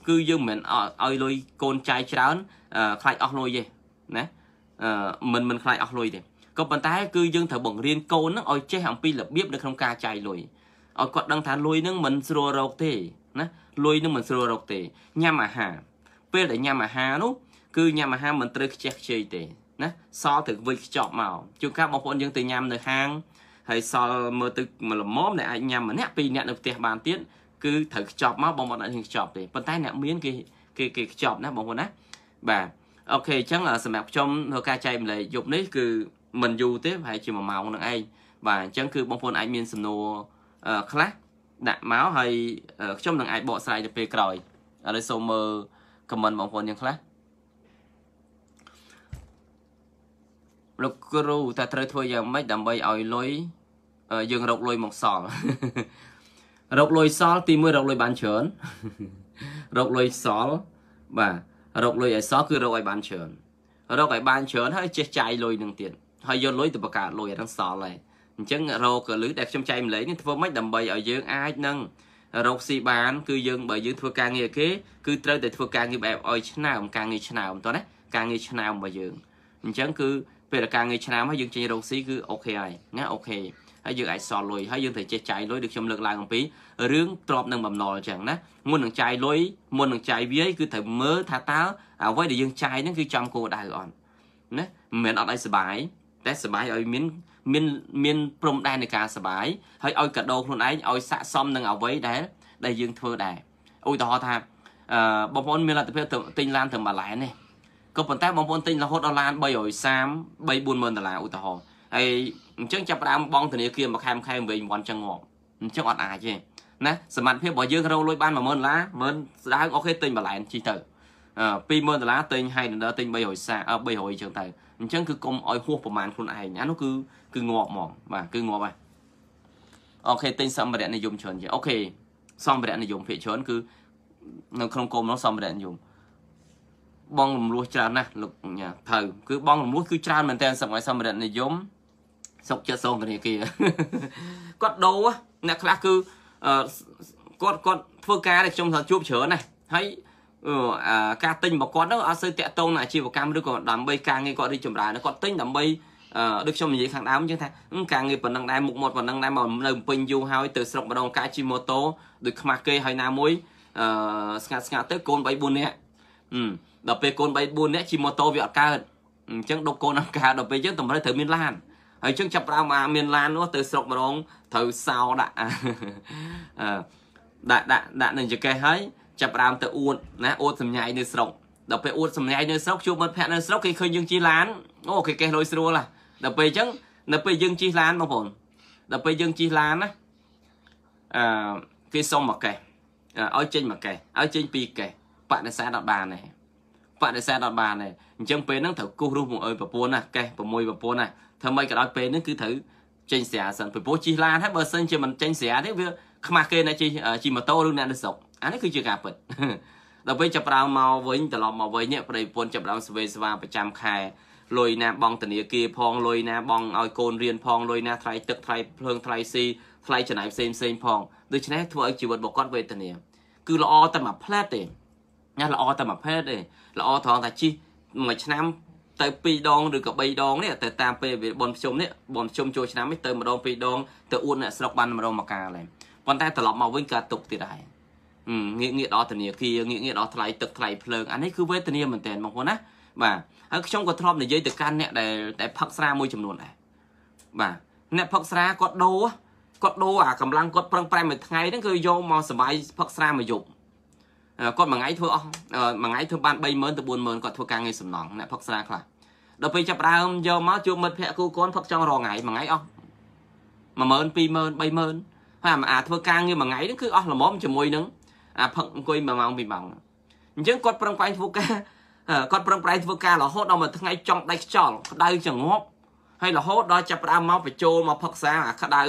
គឺយើងមិនឲ្យលុយកូនចាយច្រើនខ្លាចអស់លុយទេណាមិនមិនខ្លាចអស់លុយទេក៏ប៉ុន្តែ គឺយើងត្រូវបង្រៀនកូននឹងឲ្យចេះអំពីរបៀបនៅក្នុងការចាយលុយឲ្យគាត់ដឹងថាលុយនឹងមិនស្រួលរកទេណាលុយនឹងមិនស្រួលរកទេញ៉ាំអាហារពេលដែលញ៉ាំអាហារនោះគឺញ៉ាំអាហារមិនត្រូវខ្ជះខ្ជិលទេណាសល់ត្រូវវិចខ្ចប់មកជួនកាលបងប្អូនយើងទៅញ៉ាំនៅហាងហើយសល់មើលទឹកមួយល្មមអ្នកអាចញ៉ាំម្នាក់ពីរអ្នកនៅផ្ទះបានទៀតគឺត្រូវខ្ចប់មកបងប្អូនអាចខ្ចប់ទេប៉ុន្តែអ្នកមាន គេគេគេខ្ចប់ណាបងប្អូនណាបាទអូខេអញ្ចឹងសម្រាប់ខ្ញុំធ្វើការចែកម្លែកយប់នេះគឺមិនយូរទេប្រហែលជា1ម៉ោងនឹងឯងបាទអញ្ចឹងគឺបងប្អូនអាចមានសំណួរខ្លះដាក់មកហើយខ្ញុំនឹងអាចបកស្រាយទៅពេលក្រោយឥឡូវសូមមើល comment បងប្អូនយ៉ាងខ្លះលោកគ្រូតើត្រូវធ្វើយ៉ាងម៉េចដើម្បីឲ្យលុយយើងរកលុយមកសល់រកលុយសល់ទី1រកលុយបានច្រើនរកលុយសល់បាទរកលុយឲ្យសល់គឺរកឲ្យបានច្រើន រកឲ្យបានច្រើនហើយចេះចាយលុយនឹងទៀតហើយយកលុយទៅបង្កើតលុយហ្នឹងសល់ហើយអញ្ចឹងរកលុយដែលខ្ញុំចែកម្លេងនេះធ្វើម៉េចដើម្បីឲ្យយើងអាចនឹងរកស៊ីបាន គឺយើងបើយើងធ្វើការងារគេគឺត្រូវតែធ្វើការងារបែបឲ្យឆ្នើមការងារឆ្នើមតោះណាការងារឆ្នើមរបស់យើងអញ្ចឹងគឺពេលការងារឆ្នើមហើយយើងចេញរកស៊ីគឺអូខេហើយណាអូខេហើយយើងអាចសល់លុយហើយយើងត្រូវចេះចាយលុយដូចខ្ញុំលើកឡើងអំពីរឿងទ្របនឹងបំណុលអញ្ចឹងណាមុននឹងចាយលុយមុននឹងចាយវាយ គឺត្រូវមើលថាតើអ្វីដែលយើងចាយហ្នឹងគឺចំគោលដៅអត់ណាមិនមែនអត់ឲ្យសុបាយតែសុបាយឲ្យមានមានមានព្រំដែននៃការសុបាយហើយឲ្យកាដូខ្លួនឯងឲ្យស័កសមនឹងអ្វីដែល ដែលយើងធ្វើដែរឧទាហរណ៍ថាអឺបងប្អូនមានលទ្ធភាពទៅទិញឡានទៅមួយឡែននេះក៏ប៉ុន្តែបងប្អូនទិញរហូតដល់ឡាន330 34000ដុល្លារឧទាហរណ៍ហើយអញ្ចឹងចាប់ផ្ដើមបងធនាគារមួយខែមួយខែវិញមិនចឹងងាប់អញ្ចឹងអត់អាចទេណាសមត្ថភាពរបស់យើងរកលុយបាន10000ដុល្លារ10000ស្ដាងអូខេទិញបន្លែជីទៅ20000ដុល្លារទិញ Highlander ទិញ300សា300ចឹងទៅអញ្ចឹងគឺកុំឲ្យហួសប្រមាណខ្លួនឯងអានោះគឺគឺងាប់ហ្មងបាទគឺងាប់ហើយអូខេទិញសម្ភារៈនិយមច្រើនជាងអូខេសម្ភារៈនិយមភាគច្រើនគឺនៅក្នុងកុំនោះសម្ភារៈនិយមបងរំលោះច្រើនណាស់លោកញ៉ាថៅគឺបងរំលោះគឺច្រើនមែនតើសម្រាប់សម្ភារៈនិយមសុកចិត្តសូមធនាគារគាត់ដូរអ្នកខ្លះគឺគាត់គាត់ធ្វើការដែលខ្ញុំថាជួបច្រើនណាស់ហើយការទិញរបស់គាត់ហ្នឹងអត់សូវតាក់ទងនឹងអាជីវកម្មឬក៏ដើម្បីការងារគាត់រីកចម្រើនគាត់ទិញដើម្បីដូចខ្ញុំនិយាយខាងដើមជាងថាការងារប៉ុណ្ណឹងដែរមុខមាត់ប៉ុណ្ណឹងដែរមកនៅពេញយូរហើយទៅស្រុកម្ដងកាយជិះម៉ូតូដូចខ្មាស់គេហើយណាមួយអឺស្ងាត់ស្ងាត់ទៅកូន3 4នាក់ដល់ពេលកូន3 4នាក់ជិះម៉ូតូវាអត់កើតអញ្ចឹងដុកកូនអត់កើតដល់ពេលអញ្ចឹងតម្រូវត្រូវមានឡានហើយចឹងចាប់ផ្ដើមអាមានឡាននោះទៅស្រុកម្ដងត្រូវសោដាក់ដាក់ដាក់ដាក់នឹងចកេះហើយចាប់ផ្ដើមទៅអួតណាអួតសម្ញាយនៅស្រុកដល់ពេលអួតសម្ញាយនៅស្រុកជួបមិត្តភ័ក្ដិនៅស្រុកគេឃើញយើងជិះឡានអូគេកេះលុយស្រួលហ่ะដល់ពេលចឹងនៅពេលយើងជិះឡានបងប្អូនដល់ពេលយើងជិះឡានណាអឺគេសុំមកកេះឲ្យចេញមកកេះឲ្យចេញពីកេះបដិសេធអត់បានទេបដិសេធអត់បានទេអញ្ចឹងពេលហ្នឹងត្រូវគូសរស់មកអើយប្រពន្ធណាកេះ6ប្រពន្ធណាធ្វើម៉េចក៏ដោយពេលហ្នឹងគឺត្រូវចេញស្រាសិនពីព្រោះជិះឡានហើយបើសិនជាមិនចេញស្រាទេវាខ្មាស់គេអ្នកជិះជិះម៉ូតូឬអ្នកនៅស្រុកអានេះគឺជាការពិតដល់ពេលចាប់ដើមមកវិញត្រឡប់មកវិញនេះប្តីប្រពន្ធចាប់ដើមស្វេស្វាប្រចាំខែលុយណាបងធនាគារផងលុយណាបងឲ្យកូនរៀនផងលុយណាថ្លៃទឹកថ្លៃភ្លើងថ្លៃស៊ីថ្លៃចំណាយផ្សេងផ្សេងផងដូច្នេះធ្វើឲ្យជីវិតរបស់គាត់វេទនាគឺល្អតែមួយផ្លែតទេណាល្អតែមួយផ្លែតទេល្អត្រង់ថាជីមួយឆ្នាំទៅ2ដងឬក៏3ដងនេះទៅតាមពេលបនភ្ជុំនេះបនភ្ជុំចូលឆ្នាំនេះទៅម្ដង2ដងទៅអួតអ្នកស្រុកបានម្ដងមកកាលហើយប៉ុន្តែត្រឡប់មកវិញក៏ទុកទៀតដែរងាកងាកដល់ធនាគារងាកងាកដល់ថ្លៃទឹកថ្លៃភ្លើងអានេះគឺវេទនាមែនតើបងប្អូនណាបាទហើយខ្ញុំក៏ធ្លាប់និយាយទៅកាន់អ្នកដែលតែផឹកស្រាមួយចំនួនដែរបាទអ្នកផឹកស្រាគាត់ដូរគាត់ដូរអាកម្លាំងគាត់ប្រឹងប្រែងមួយថ្ងៃហ្នឹងគឺយកមកសបាយផឹកស្រាមួយយប់គាត់មួយថ្ងៃធ្វើអស់មួយថ្ងៃធ្វើបាន30000ទៅ40000គាត់ធ្វើការងារសំណងអ្នកផឹកស្រាខ្លះដល់ពេលចាប់ដើមយកមកជួបមិត្តភ័ក្ដិគូកូនផឹកចង់រងថ្ងៃមួយថ្ងៃអស់10000 20000 30000ហើយអាធ្វើការងារមួយថ្ងៃហ្នឹងគឺអស់ល្មមជាមួយនឹងអាផឹកអង្គុយ1ម៉ោង2ម៉ោងអញ្ចឹងគាត់ប្រឹងប្រែងធ្វើការគាត់ប្រឹងប្រែងធ្វើការរហូតដល់មួយថ្ងៃចង់ដាច់ខ្យល់ក្តៅចង្អប់ហើយរហូតដល់ចាប់ដើមមកបញ្ចូលមកផឹកសាអាក្តៅ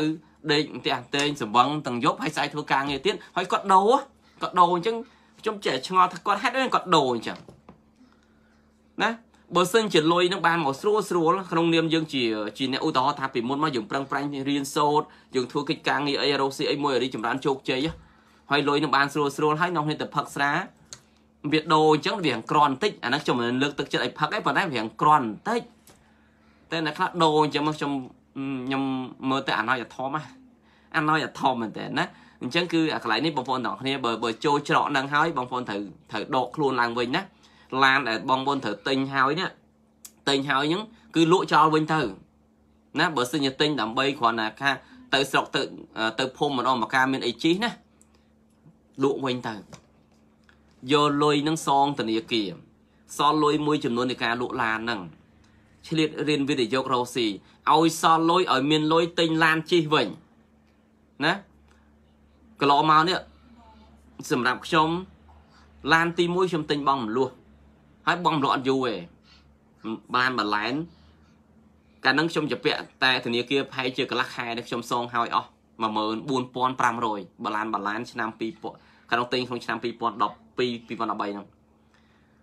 ដេកអន្ទះអន្ទែងសង្វឹងទាំងយប់ហើយស្អែកធ្វើការងារទៀតហើយគាត់ដោគាត់ដោអញ្ចឹងខ្ញុំចេះឆ្ងល់ថាគាត់ហេតុអីគាត់ដូរអញ្ចឹងណាបើសិនជាលុយនឹងបានមកស្រួលស្រួលក្នុងនាមយើងជា ជាអ្នកឧទាហរណ៍ថាពីមុនមកយើងប្រឹងប្រែងរៀនសូត្រយើងធ្វើកិច្ចការងារអីរកស៊ីអីមួយរីចម្រើនជោគជ័យហើយលុយនឹងបានស្រួលស្រួលហើយនរគ្នាទៅផឹកស្រាវាដូរអញ្ចឹងវាក្រន់បន្តិចអាហ្នឹងខ្ញុំមិនលើកទឹកចិត្តឲ្យផឹកទេប៉ុន្តែវាក្រន់បន្តិចតែអ្នកខ្លះដូរអញ្ចឹងមកខ្ញុំខ្ញុំមើលទៅអណោយធម៌អាណោយធម៌មែនតើណាអញ្ចឹងគឺអាកន្លែងនេះបងប្អូនទាំងគ្នាបើបើចូលច្រកនឹងហើយបងប្អូនត្រូវត្រូវដកខ្លួនឡើងវិញណាឡានដែលបងប្អូនត្រូវទិញហើយណាទិញហើយហ្នឹងគឺលក់ចោលវិញទៅណាបើសិនជាទិញដើម្បីគ្រាន់តែថាទៅស្រុកទៅទៅភូមិម្ដងមកការមានអីជីសណាលក់វិញទៅយកលុយនឹងសងធនាគារសល់លុយមួយចំនួននៃការលក់ឡានហ្នឹងឆ្លៀតរៀនវិទ្យុករ៉ូស៊ីឲ្យសល់លុយឲ្យមានលុយទិញឡានជីសវិញណាកន្លងមកនេះសម្រាប់ខ្ញុំឡានទី1ខ្ញុំទិញបងមលោះហើយបងមលោះអត់យូរទេបានបលែនកាលហ្នឹងខ្ញុំជាពាក់តែធនាគារផៃជាកន្លះខែនេះខ្ញុំសងហើយអស់14500បលានបលាន ឆ្នាំ2000ក្នុងទិញក្នុងឆ្នាំ2012 2013ហ្នឹង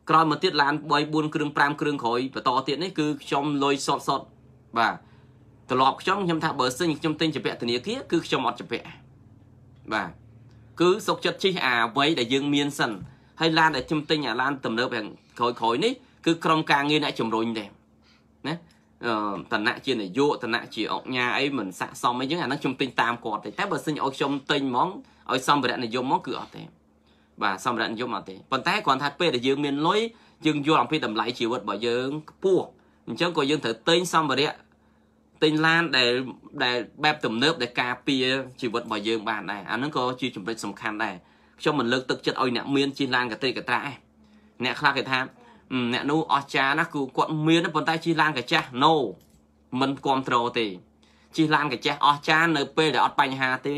ក្រោយមកទៀតឡាន3 4គ្រឿង5គ្រឿងក្រោយបន្តទៀតនេះគឺខ្ញុំលុយសតសតបាទត្រឡប់ខ្ញុំខ្ញុំថាបើសិនខ្ញុំទិញជាពាក់ធនាគារគឺខ្ញុំអត់ជាពាក់បាទគឺសុកចិត្តជិះអាអ្វីដែលយើងមានសិនហើយឡានដែលខ្ញុំទិញអាឡាន ទំនើបខាងក្រោយៗនេះគឺក្រុមការងារអ្នកជំរុញទេណាអឺតណៈជានាយកតណៈជាអង្គញាអីមិនស័កសមអីចឹងអាហ្នឹងខ្ញុំទិញតាមគាត់ទេតែបើសិនឲ្យខ្ញុំទិញហ្មងឲ្យសម្ភារៈនិយមហ្មងគឺអត់ទេបាទសម្ភារៈនិយមអត់ទេប៉ុន្តែគ្រាន់ថាពេលដែលយើងមានលុយយើងយល់អំពីតម្លៃជីវិតរបស់យើងខ្ពស់អញ្ចឹងក៏យើងត្រូវទិញសម្ភារៈទិញឡានដែលដែលបែបទំនើបដែលការពារជីវិតរបស់យើងបានដែរអាហ្នឹងក៏ជាចំណុចសំខាន់ដែរខ្ញុំមិនលើកទឹកចិត្តឲ្យអ្នកមានជិះឡានកតេកត្រាឯងអ្នកខ្លះគេថាអ្នកនោះអស្ចារណាស់គឺគាត់មានប៉ុន្តែជិះឡានកញ្ចាស់ no មិនគ្រប់ត្រូលទេជិះឡានកញ្ចាស់អស្ចារនៅ ពេលដែលអត់បញ្ហាទេ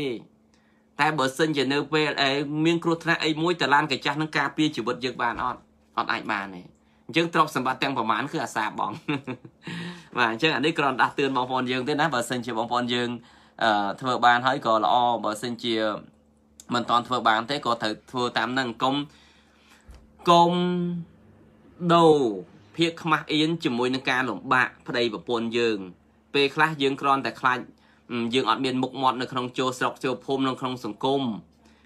តែបើសិនជានៅពេលមានគ្រោះថ្នាក់អីមួយតឡានកញ្ចាស់នឹងការពារជីវិតយើងបានអត់អត់អាចបានទេអញ្ចឹងទ្រព្យសម្បត្តិទាំងប្រមាណគឺអាសាបងបាទអញ្ចឹងអានេះគ្រាន់ដាស់តឿនបងប្អូនយើងទេណាបើសិនជាបងប្អូនយើងធ្វើបាន ហើយក៏ល្អបើសិនជាមិនតាន់ធ្វើបានទេក៏ត្រូវធ្វើតាមនឹងកុំកុំដូរភាពខ្មាស់អៀនជាមួយនឹងការលំបាកប្តីប្រពន្ធយើង ពេលខ្លះយើងគ្រាន់តែខ្លាចយើងអត់មានមុខមាត់នៅក្នុងចូលស្រុកចូលភូមិនៅក្នុងសង្គម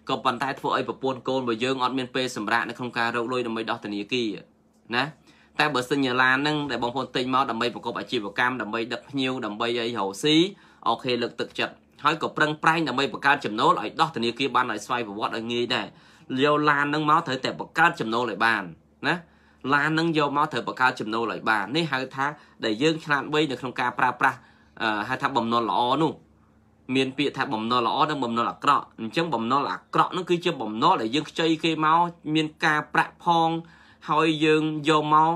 ក៏ប៉ុន្តែធ្វើឲ្យប្រពន្ធកូនរបស់យើងអត់មានពេលសម្រាកនៅក្នុងការរកលុយដើម្បីដោះធនាគារណាតែបើសិនជាឡានហ្នឹងដែលបងប្អូនទិញមកដើម្បីប្រកបអាជីវកម្មដើម្បីដឹកភ្ញៀវដើម្បីអីរោស៊ីអូខេលើកទឹកចិត្តហើយក៏ប្រឹងប្រែងដើម្បីបង្កើតចំណូលឲ្យដោះធនាគារបានឲ្យស្វ័យប្រវត្តិឲ្យងាយដែរយកឡានហ្នឹងមកត្រូវតែបង្កើតចំណូលឲ្យបានណាឡានហ្នឹងយកមកត្រូវបង្កើតចំណូលឲ្យបាននេះហៅថាដែលយើងឆ្លាតវៃនៅក្នុងការប្រើប្រាស់ហៅថាបំណុលល្អនោះមានពាក្យថាបំណុលល្អនិងបំណុលអាក្រក់អញ្ចឹងបំណុលអាក្រក់នោះគឺជាបំណុលដែលយើងខ្ចីគេមកមានការប្រាក់ផងហើយយើងយកមក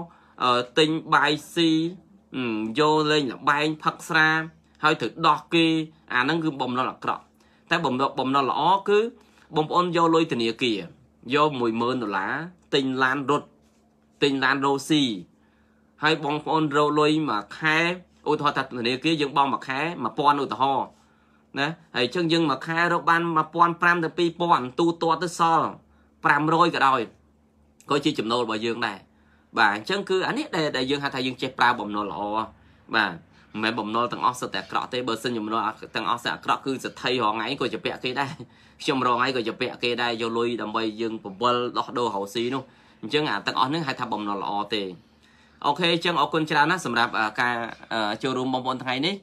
ទិញបាយស៊ីយកលេងលបែងផឹកស្រា ហើយត្រូវដោះគេអាហ្នឹងគឺបំណុលអាក្រក់តែបំណុលបំណុលល្អគឺបងប្អូនយកលុយធនាគារយក10000ដុល្លារទិញឡានរត់ទិញឡានរ៉ូស៊ីហើយបងប្អូនរកលុយមួយខែឧទាហរណ៍ថាធនាគារយើងបង់មួយខែ1000ឧទាហរណ៍ណាហើយអញ្ចឹងយើងមួយខែរកបាន1500ទៅ2000ទូទាត់ទៅសល់500ក៏ដោយក៏ជាចំណូលរបស់យើងដែរបាទអញ្ចឹងគឺអានេះដែលយើងហៅថាយើងចេះប្រើបំណុលល្អបាទមិនមែនបំណុលទាំងអស់សុទ្ធតែអាក្រក់ទេបើសិនបំណុលទាំងអស់តែអាក្រក់គឺសិទ្ធិរងឯងក៏ជាពាក់គេដែរខ្ញុំរងឯងក៏ជាពាក់គេដែរយកលុយដើម្បីយើងពវល់ដោះដូររោស៊ីនោះអញ្ចឹងអាទាំងអស់ហ្នឹងហៅថាបំណុលល្អទេអូខេអញ្ចឹងអរគុណច្រើនណាស់សម្រាប់ការចូលរួមបងប្អូនថ្ងៃនេះ